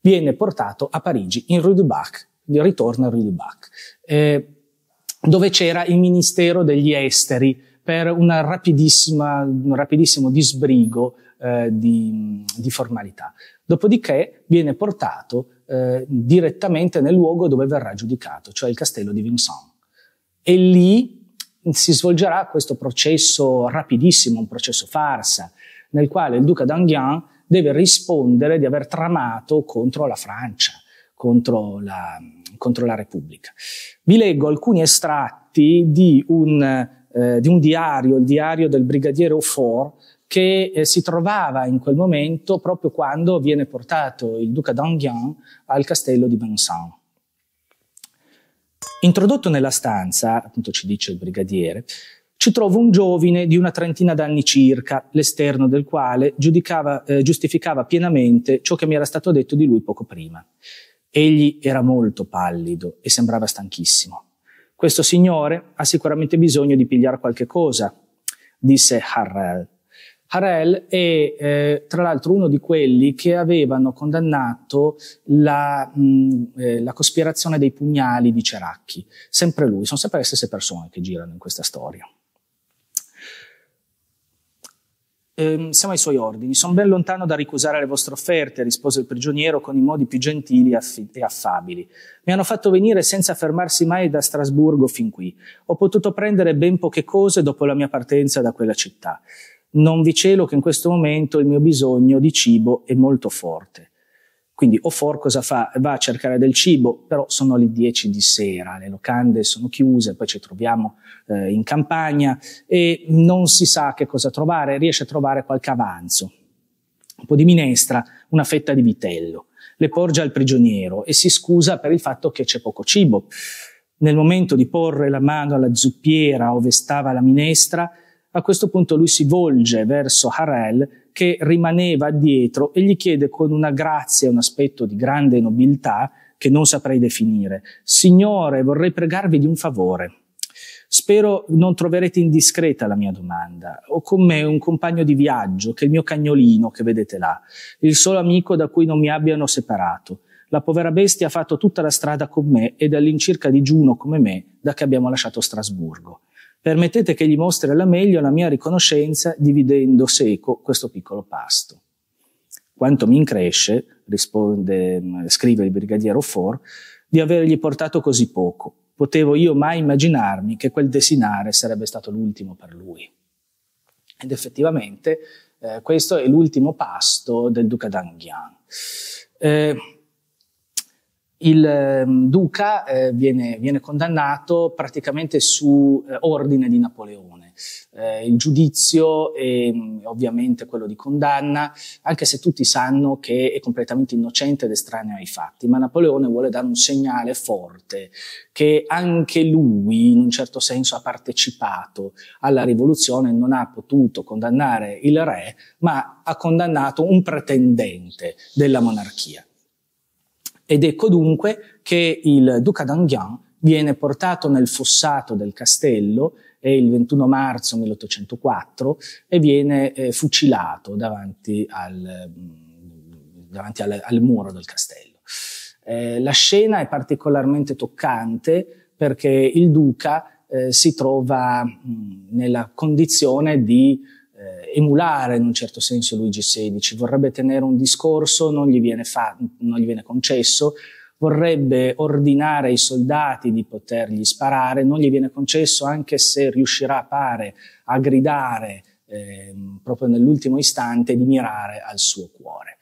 viene portato a Parigi in Rue du Bac ritorna Rilbach, eh, dove c'era il ministero degli esteri per un rapidissimo disbrigo eh, di, di, formalità. Dopodiché viene portato eh, direttamente nel luogo dove verrà giudicato, cioè il castello di Vincent. E lì si svolgerà questo processo rapidissimo, un processo farsa, nel quale il duca d'Anguien deve rispondere di aver tramato contro la Francia contro la, contro la Repubblica. Vi leggo alcuni estratti di un, eh, di un diario, il diario del brigadiere Ofor, che eh, si trovava in quel momento proprio quando viene portato il duca d'Enghien al castello di Vincent. Introdotto nella stanza, appunto ci dice il brigadiere, ci trovo un giovane di una trentina d'anni circa, l'esterno del quale eh, giustificava pienamente ciò che mi era stato detto di lui poco prima. Egli era molto pallido e sembrava stanchissimo. Questo signore ha sicuramente bisogno di pigliare qualche cosa, disse Harrell. Harrell è eh, tra l'altro uno di quelli che avevano condannato la, mh, mm, eh, la, cospirazione dei pugnali di Ceracchi. Sempre lui, sono sempre le stesse persone che girano in questa storia. ehm, siamo ai suoi ordini. Sono ben lontano da ricusare le vostre offerte, rispose il prigioniero con i modi più gentili e affabili. Mi hanno fatto venire senza fermarsi mai da Strasburgo fin qui. Ho potuto prendere ben poche cose dopo la mia partenza da quella città. Non vi celo che in questo momento il mio bisogno di cibo è molto forte. Quindi Ofor cosa fa? Va a cercare del cibo, però sono le 10 di sera, le locande sono chiuse, poi ci troviamo eh, in campagna e non si sa che cosa trovare, riesce a trovare qualche avanzo, un po' di minestra, una fetta di vitello. Le porge al prigioniero e si scusa per il fatto che c'è poco cibo. Nel momento di porre la mano alla zuppiera dove stava la minestra, a questo punto lui si volge verso Harel che rimaneva dietro e gli chiede con una grazia, e un aspetto di grande nobiltà che non saprei definire, Signore, vorrei pregarvi di un favore. Spero non troverete indiscreta la mia domanda. Ho con me un compagno di viaggio, che è il mio cagnolino che vedete là, il solo amico da cui non mi abbiano separato. La povera bestia ha fatto tutta la strada con me ed è all'incirca digiuno come me da che abbiamo lasciato Strasburgo. Permettete che gli mostri alla meglio la mia riconoscenza dividendo seco questo piccolo pasto. Quanto mi incresce, risponde, mm, scrive il brigadiero Ford, di avergli portato così poco. Potevo io mai immaginarmi che quel desinare sarebbe stato l'ultimo per lui. Ed effettivamente eh, questo è l'ultimo pasto del duca d'Anghian. Eh, il ehm, duca eh, viene, viene, condannato praticamente su eh, ordine di Napoleone. Eh, il giudizio è ehm, ovviamente quello di condanna, anche se tutti sanno che è completamente innocente ed estraneo ai fatti, ma Napoleone vuole dare un segnale forte che anche lui in un certo senso ha partecipato alla rivoluzione, non ha potuto condannare il re, ma ha condannato un pretendente della monarchia. Ed ecco dunque che il duca d'Anguien viene portato nel fossato del castello è il 21 marzo 1804 e viene eh, fucilato davanti, al, mm, davanti al, al, muro del castello. Eh, la scena è particolarmente toccante perché il duca eh, si trova mh, mm, nella condizione di eh, emulare in un certo senso Luigi XVI, vorrebbe tenere un discorso, non gli viene, fa- non gli viene concesso, vorrebbe ordinare ai soldati di potergli sparare, non gli viene concesso anche se riuscirà, pare, a gridare eh, proprio nell'ultimo istante di mirare al suo cuore.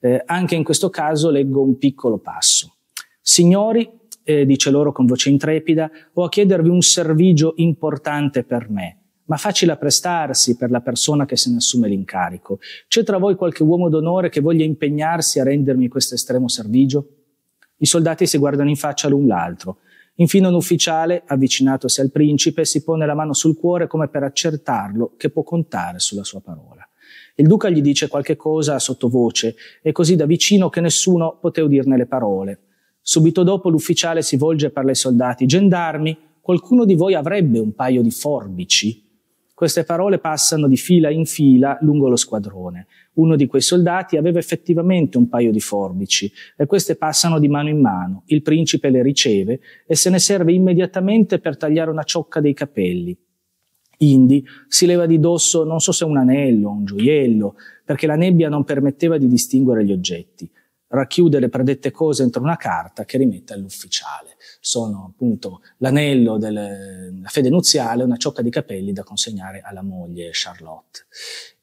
Eh, anche in questo caso leggo un piccolo passo. Signori, eh, dice loro con voce intrepida, ho a chiedervi un servigio importante per me ma facile apprestarsi per la persona che se ne assume l'incarico. C'è tra voi qualche uomo d'onore che voglia impegnarsi a rendermi questo estremo servigio? I soldati si guardano in faccia l'un l'altro. Infine un ufficiale, avvicinatosi al principe, si pone la mano sul cuore come per accertarlo che può contare sulla sua parola. Il duca gli dice qualche cosa sottovoce e così da vicino che nessuno poté udirne le parole. Subito dopo l'ufficiale si volge per le soldati. Gendarmi, qualcuno di voi avrebbe un paio di forbici? Queste parole passano di fila in fila lungo lo squadrone. Uno di quei soldati aveva effettivamente un paio di forbici e queste passano di mano in mano. Il principe le riceve e se ne serve immediatamente per tagliare una ciocca dei capelli. Indi si leva di dosso non so se un anello, o un gioiello, perché la nebbia non permetteva di distinguere gli oggetti. Racchiude le predette cose entro una carta che rimette all'ufficiale sono appunto l'anello della fede nuziale una ciocca di capelli da consegnare alla moglie Charlotte.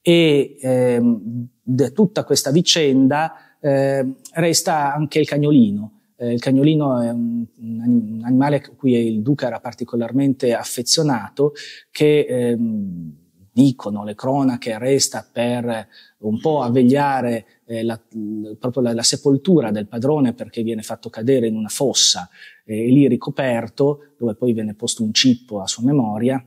E ehm, da tutta questa vicenda eh, resta anche il cagnolino. Eh, il cagnolino è un, un, animale a cui il duca era particolarmente affezionato, che ehm, dicono le cronache, resta per un po' avvegliare eh, la, proprio la, la, sepoltura del padrone perché viene fatto cadere in una fossa eh, e lì ricoperto, dove poi viene posto un cippo a sua memoria.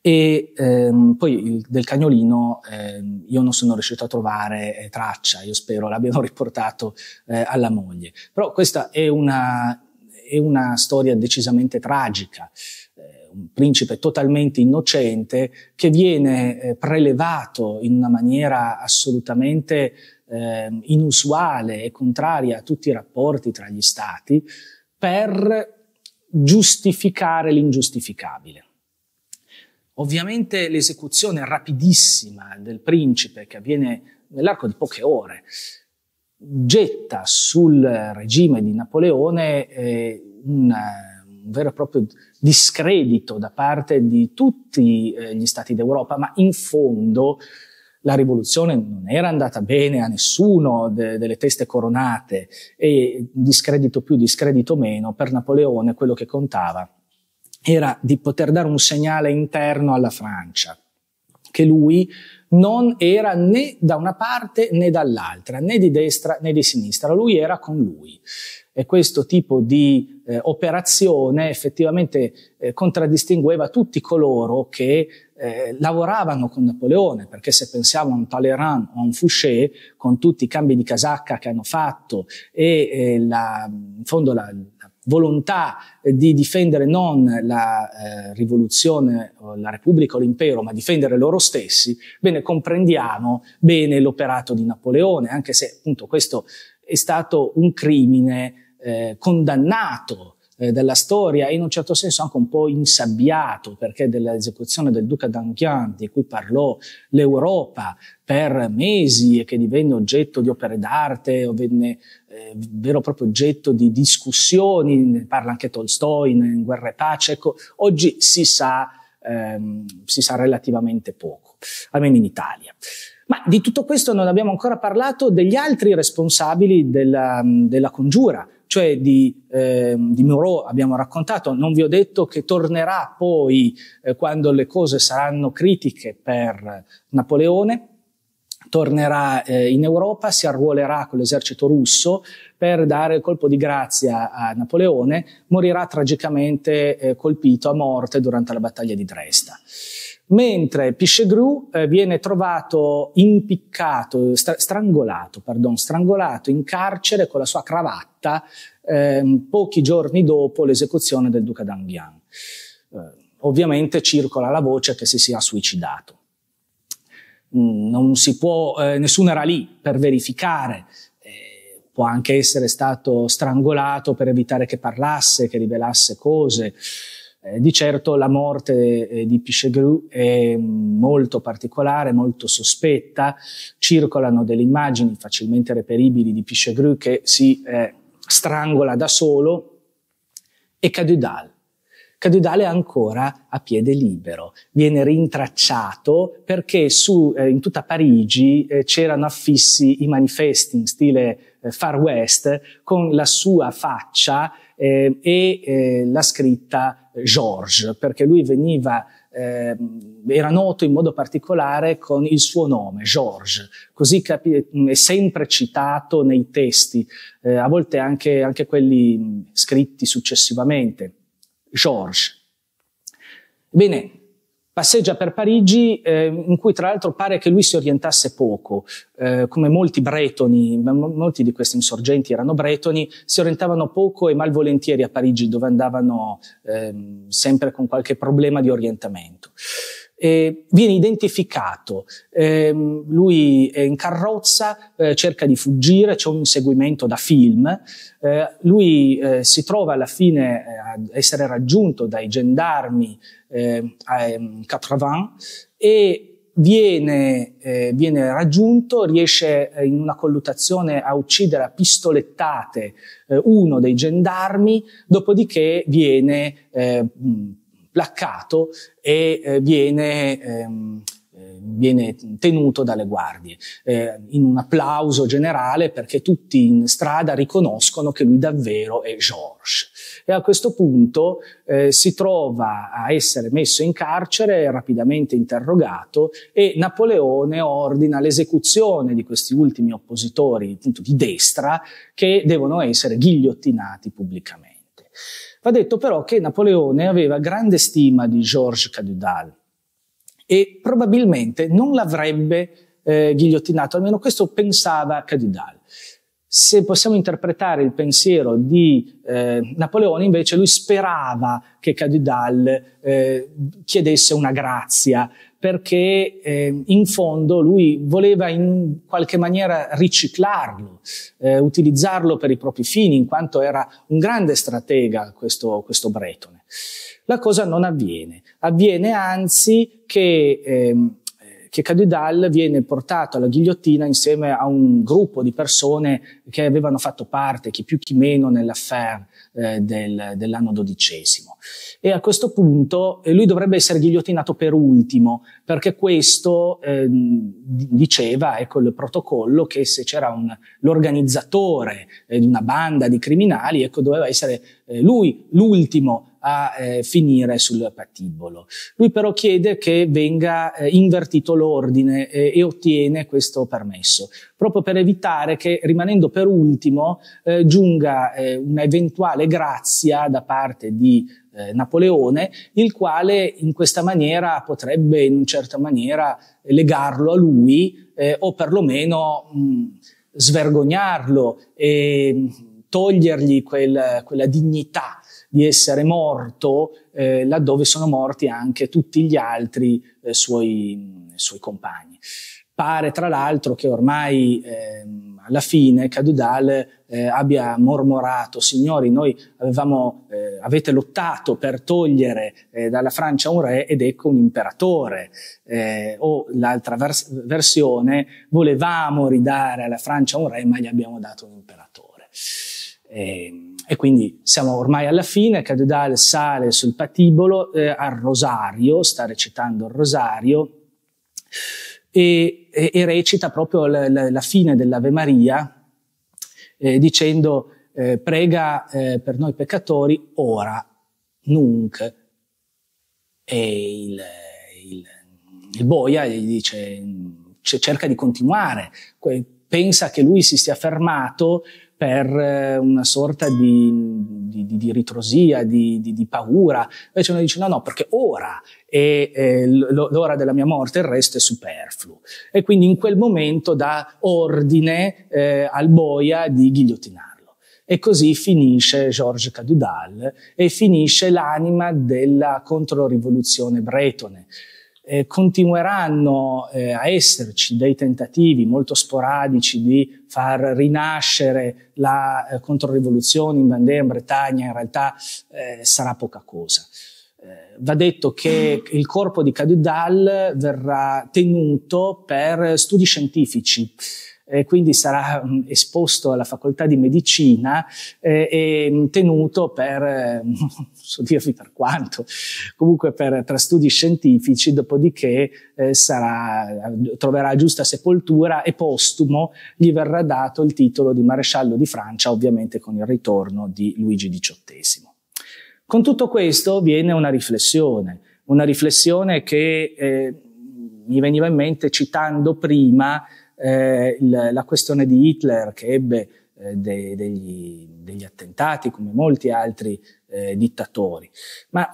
E ehm, poi il, del cagnolino eh, io non sono riuscito a trovare eh, traccia, io spero l'abbiano *laughs* riportato eh, alla moglie. Però questa è una, è una storia decisamente tragica un principe totalmente innocente che viene eh, prelevato in una maniera assolutamente eh, inusuale e contraria a tutti i rapporti tra gli stati per giustificare l'ingiustificabile. Ovviamente l'esecuzione rapidissima del principe che avviene nell'arco di poche ore getta sul regime di Napoleone eh, un, eh, un vero e proprio discredito da parte di tutti eh, gli stati d'Europa, ma in fondo la rivoluzione non era andata bene a nessuno de, delle teste coronate e discredito più, discredito meno, per Napoleone quello che contava era di poter dare un segnale interno alla Francia, che lui non era né da una parte né dall'altra, né di destra né di sinistra, lui era con lui e questo tipo di eh, operazione effettivamente eh, contraddistingueva tutti coloro che eh, lavoravano con Napoleone, perché se pensiamo a un Talleyrand o a un Fouché, con tutti i cambi di casacca che hanno fatto e eh, la, in fondo la, la volontà di difendere non la eh, rivoluzione, la repubblica o l'impero, ma difendere loro stessi, bene, comprendiamo bene l'operato di Napoleone, anche se appunto questo è stato un crimine eh, condannato eh, dalla storia e in un certo senso anche un po' insabbiato perché dell'esecuzione del duca d'Anguin di cui parlò l'Europa per mesi e che divenne oggetto di opere d'arte o venne eh, vero e proprio oggetto di discussioni, ne parla anche Tolstoi in, in Guerra e Pace, ecco, oggi si sa, ehm, si sa relativamente poco, almeno in Italia. Ma di tutto questo non abbiamo ancora parlato degli altri responsabili della, della congiura, cioè di, eh, di Moreau abbiamo raccontato, non vi ho detto che tornerà poi eh, quando le cose saranno critiche per Napoleone, tornerà eh, in Europa, si arruolerà con l'esercito russo per dare il colpo di grazia a Napoleone, morirà tragicamente eh, colpito a morte durante la battaglia di Dresda mentre Pichegru eh, viene trovato impiccato, stra- strangolato, pardon, strangolato in carcere con la sua cravatta eh, pochi giorni dopo l'esecuzione del duca d'Anguian. Eh, ovviamente circola la voce che si sia suicidato. Mm, non si può, eh, nessuno era lì per verificare eh, può anche essere stato strangolato per evitare che parlasse, che rivelasse cose. Eh, di certo la morte eh, di Pichegru è mm, molto particolare, molto sospetta, circolano delle immagini facilmente reperibili di Pichegru che si eh, strangola da solo e Cadudal. Cadudal è ancora a piede libero, viene rintracciato perché su, eh, in tutta Parigi eh, c'erano affissi i manifesti in stile eh, Far West con la sua faccia e la scritta George, perché lui veniva, eh, era noto in modo particolare con il suo nome, George, così capi- è sempre citato nei testi, eh, a volte anche, anche quelli scritti successivamente, George. Bene, Passeggia per Parigi, eh, in cui tra l'altro pare che lui si orientasse poco, eh, come molti bretoni, molti di questi insorgenti erano bretoni, si orientavano poco e malvolentieri a Parigi, dove andavano eh, sempre con qualche problema di orientamento eh, viene identificato, eh, lui è in carrozza, eh, cerca di fuggire, c'è un inseguimento da film, eh, lui eh, si trova alla fine eh, ad essere raggiunto dai gendarmi a ehm, Capravin e viene, viene, raggiunto, riesce in una colluttazione a uccidere a pistolettate uno dei gendarmi, dopodiché viene placcato e eh, viene... Ehm, eh, viene tenuto dalle guardie, eh, in un applauso generale perché tutti in strada riconoscono che lui davvero è Georges. E a questo punto eh, si trova a essere messo in carcere, rapidamente interrogato e Napoleone ordina l'esecuzione di questi ultimi oppositori appunto, di destra che devono essere ghigliottinati pubblicamente. Va detto però che Napoleone aveva grande stima di Georges Cadudal e probabilmente non l'avrebbe eh, ghigliottinato, almeno questo pensava Cadudal. Se possiamo interpretare il pensiero di eh, Napoleone, invece, lui sperava che Cadudal eh, chiedesse una grazia perché eh, in fondo lui voleva in qualche maniera riciclarlo, eh, utilizzarlo per i propri fini, in quanto era un grande stratega questo, questo Bretone. La cosa non avviene, avviene anzi che, ehm, eh, che Cadudal viene portato alla ghigliottina insieme a un gruppo di persone che avevano fatto parte, chi più chi meno, nell'affaire eh, del, dell'anno XII. E a questo punto eh, lui dovrebbe essere ghigliottinato per ultimo, perché questo eh, diceva, ecco il protocollo, che se c'era un, l'organizzatore eh, di una banda di criminali, ecco doveva essere eh, lui l'ultimo a eh, finire sul patibolo. Lui però chiede che venga eh, invertito l'ordine eh, e ottiene questo permesso, proprio per evitare che rimanendo per ultimo eh, giunga eh, un'eventuale grazia da parte di eh, Napoleone, il quale in questa maniera potrebbe in una certa maniera legarlo a lui o perlomeno mh, mm, svergognarlo e mm, togliergli quel, quella dignità di essere morto eh, laddove sono morti anche tutti gli altri eh, suoi, suoi, compagni. Pare tra l'altro che ormai ehm, alla fine Cadudal eh, abbia mormorato, signori, noi avevamo, eh, avete lottato per togliere eh, dalla Francia un re ed ecco un imperatore, eh, o l'altra vers- versione, volevamo ridare alla Francia un re ma gli abbiamo dato un imperatore. E, ehm, e quindi siamo ormai alla fine, Cadedal sale sul patibolo eh, al rosario, sta recitando il rosario e, e, e recita proprio la, la, la fine dell'Ave Maria eh, dicendo eh, prega eh, per noi peccatori ora, nunc. E il, il, il boia gli dice cioè, cerca di continuare, pensa che lui si sia fermato per eh, una sorta di, di, di, di ritrosia, di, paura. Invece uno dice no, no, perché ora è eh, l'ora della mia morte, il resto è superfluo. E quindi in quel momento dà ordine eh, al boia di ghigliottinarlo. E così finisce Georges Cadudal e finisce l'anima della controrivoluzione bretone eh, continueranno eh, a esserci dei tentativi molto sporadici di far rinascere la eh, controrivoluzione in Vendée, in Bretagna, in realtà eh, sarà poca cosa. Eh, va detto che il corpo di Cadudal verrà tenuto per studi scientifici eh, quindi sarà mh, mm, esposto alla facoltà di medicina eh, e mm, tenuto per, eh, *laughs* non so dirvi per quanto, comunque per, tra studi scientifici, dopodiché eh, sarà, troverà giusta sepoltura e postumo gli verrà dato il titolo di maresciallo di Francia, ovviamente con il ritorno di Luigi XVIII. Con tutto questo viene una riflessione, una riflessione che eh, mi veniva in mente citando prima eh, il, la questione di Hitler che ebbe eh, de, degli, degli, attentati come molti altri eh, dittatori. Ma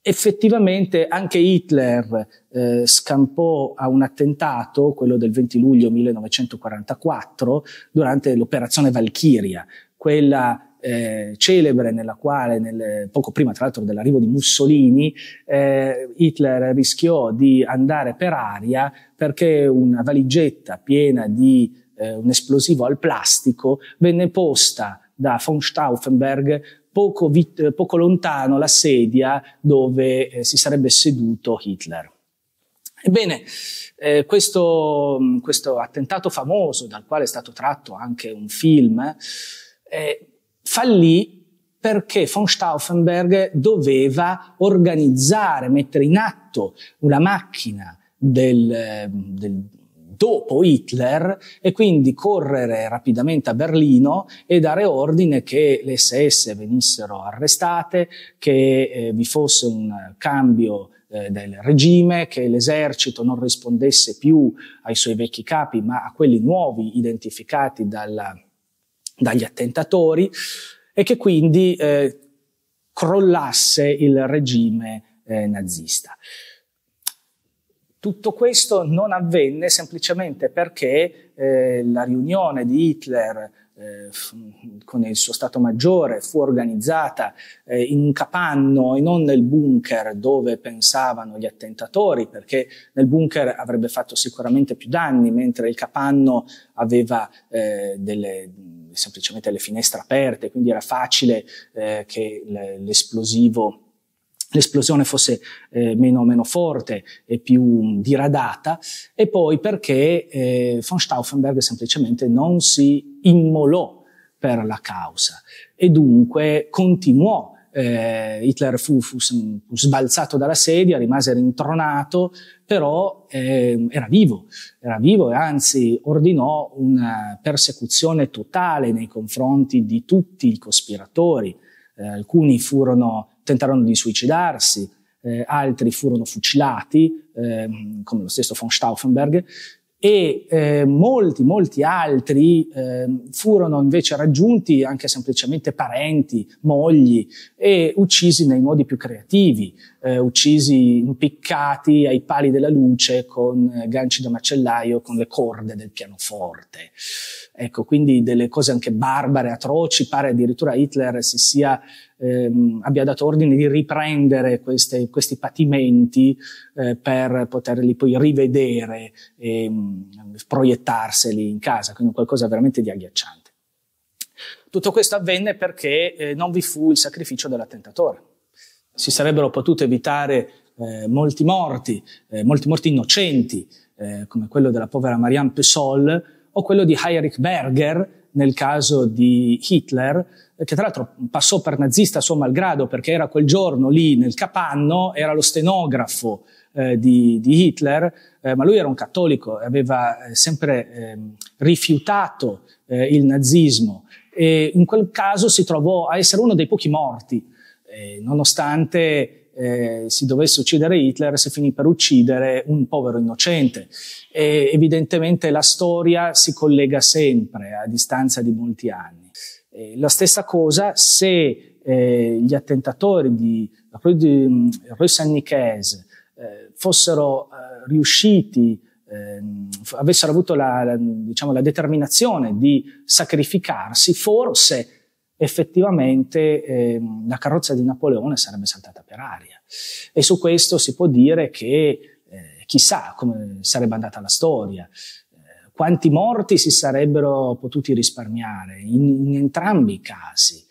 effettivamente anche Hitler eh, scampò a un attentato, quello del 20 luglio 1944, durante l'operazione Valchiria, quella eh, celebre nella quale, nel, poco prima tra l'altro dell'arrivo di Mussolini, eh, Hitler rischiò di andare per aria perché una valigetta piena di eh, un esplosivo al plastico venne posta da von Stauffenberg poco, vit- eh, poco lontano la sedia dove eh, si sarebbe seduto Hitler. Ebbene, eh, questo, questo, attentato famoso, dal quale è stato tratto anche un film, eh, fallì perché von Stauffenberg doveva organizzare, mettere in atto una macchina del, ehm, del dopo Hitler e quindi correre rapidamente a Berlino e dare ordine che le SS venissero arrestate, che eh, vi fosse un cambio eh, del regime, che l'esercito non rispondesse più ai suoi vecchi capi ma a quelli nuovi identificati dalla dagli attentatori e che quindi eh, crollasse il regime eh, nazista. Tutto questo non avvenne semplicemente perché eh, la riunione di Hitler eh, con il suo Stato Maggiore fu organizzata eh, in un capanno e non nel bunker dove pensavano gli attentatori, perché nel bunker avrebbe fatto sicuramente più danni, mentre il capanno aveva eh, delle semplicemente le finestre aperte, quindi era facile eh, che l'esplosivo l'esplosione fosse eh, meno, meno, forte e più mm, diradata, e poi perché eh, von Stauffenberg semplicemente non si immolò per la causa e dunque continuò eh, Hitler fu, fu, fu, sbalzato dalla sedia, rimase rintronato, però eh, era vivo, era vivo e anzi ordinò una persecuzione totale nei confronti di tutti i cospiratori. Eh, alcuni furono, tentarono di suicidarsi, eh, altri furono fucilati, ehm, come lo stesso von Stauffenberg, e eh, molti, molti altri eh, furono invece raggiunti anche semplicemente parenti, mogli e uccisi nei modi più creativi, eh, uccisi impiccati ai pali della luce con eh, ganci da macellaio, con le corde del pianoforte. Ecco, quindi delle cose anche barbare, atroci, pare addirittura Hitler si sia ehm, abbia dato ordine di riprendere queste, questi patimenti eh, per poterli poi rivedere e mh, mm, proiettarseli in casa, quindi qualcosa veramente di agghiacciante. Tutto questo avvenne perché eh, non vi fu il sacrificio dell'attentatore. Si sarebbero potuti evitare eh, molti morti, eh, molti morti innocenti, eh, come quello della povera Marianne Pesol o quello di Heinrich Berger nel caso di Hitler, che tra l'altro passò per nazista a suo malgrado perché era quel giorno lì nel capanno, era lo stenografo eh, di, di, Hitler, eh, ma lui era un cattolico, aveva eh, sempre ehm, eh, rifiutato il nazismo e in quel caso si trovò a essere uno dei pochi morti, nonostante eh, si dovesse uccidere Hitler, si finì per uccidere un povero innocente. E evidentemente la storia si collega sempre a distanza di molti anni. Eh, la stessa cosa se eh, gli attentatori di, Rue mm, Saint-Nicaise eh, fossero eh, riusciti, ehm, avessero avuto la, la, diciamo, la, determinazione di sacrificarsi, forse effettivamente ehm, la carrozza di Napoleone sarebbe saltata per aria. E su questo si può dire che eh, chissà come sarebbe andata la storia quanti morti si sarebbero potuti risparmiare in, in entrambi i casi.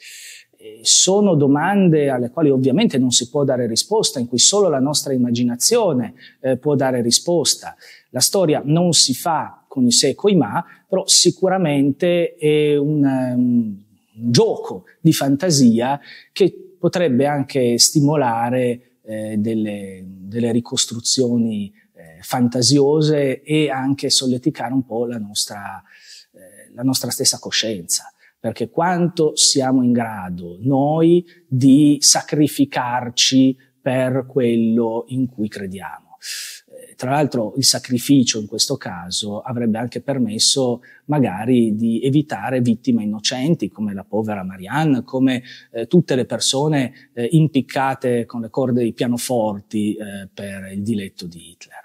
sono domande alle quali ovviamente non si può dare risposta, in cui solo la nostra immaginazione eh, può dare risposta. La storia non si fa con i se e coi ma, però sicuramente è un, um, un gioco di fantasia che potrebbe anche stimolare eh, delle, delle ricostruzioni eh, fantasiose e anche solleticare un po' la nostra, eh, la nostra stessa coscienza. Perché quanto siamo in grado noi di sacrificarci per quello in cui crediamo. Eh, tra l'altro il sacrificio in questo caso avrebbe anche permesso magari di evitare vittime innocenti come la povera Marianne, come eh, tutte le persone eh, impiccate con le corde dei pianoforti eh, per il diletto di Hitler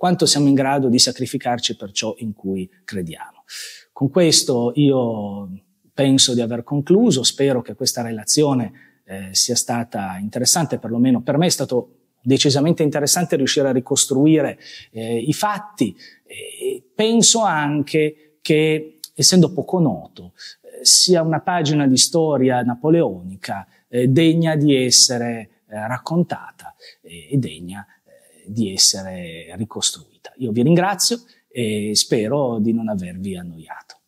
quanto siamo in grado di sacrificarci per ciò in cui crediamo. Con questo io penso di aver concluso, spero che questa relazione eh, sia stata interessante, perlomeno per me è stato decisamente interessante riuscire a ricostruire eh, i fatti e penso anche che, essendo poco noto, eh, sia una pagina di storia napoleonica eh, degna di essere eh, raccontata e degna di essere ricostruita. Io vi ringrazio e spero di non avervi annoiato.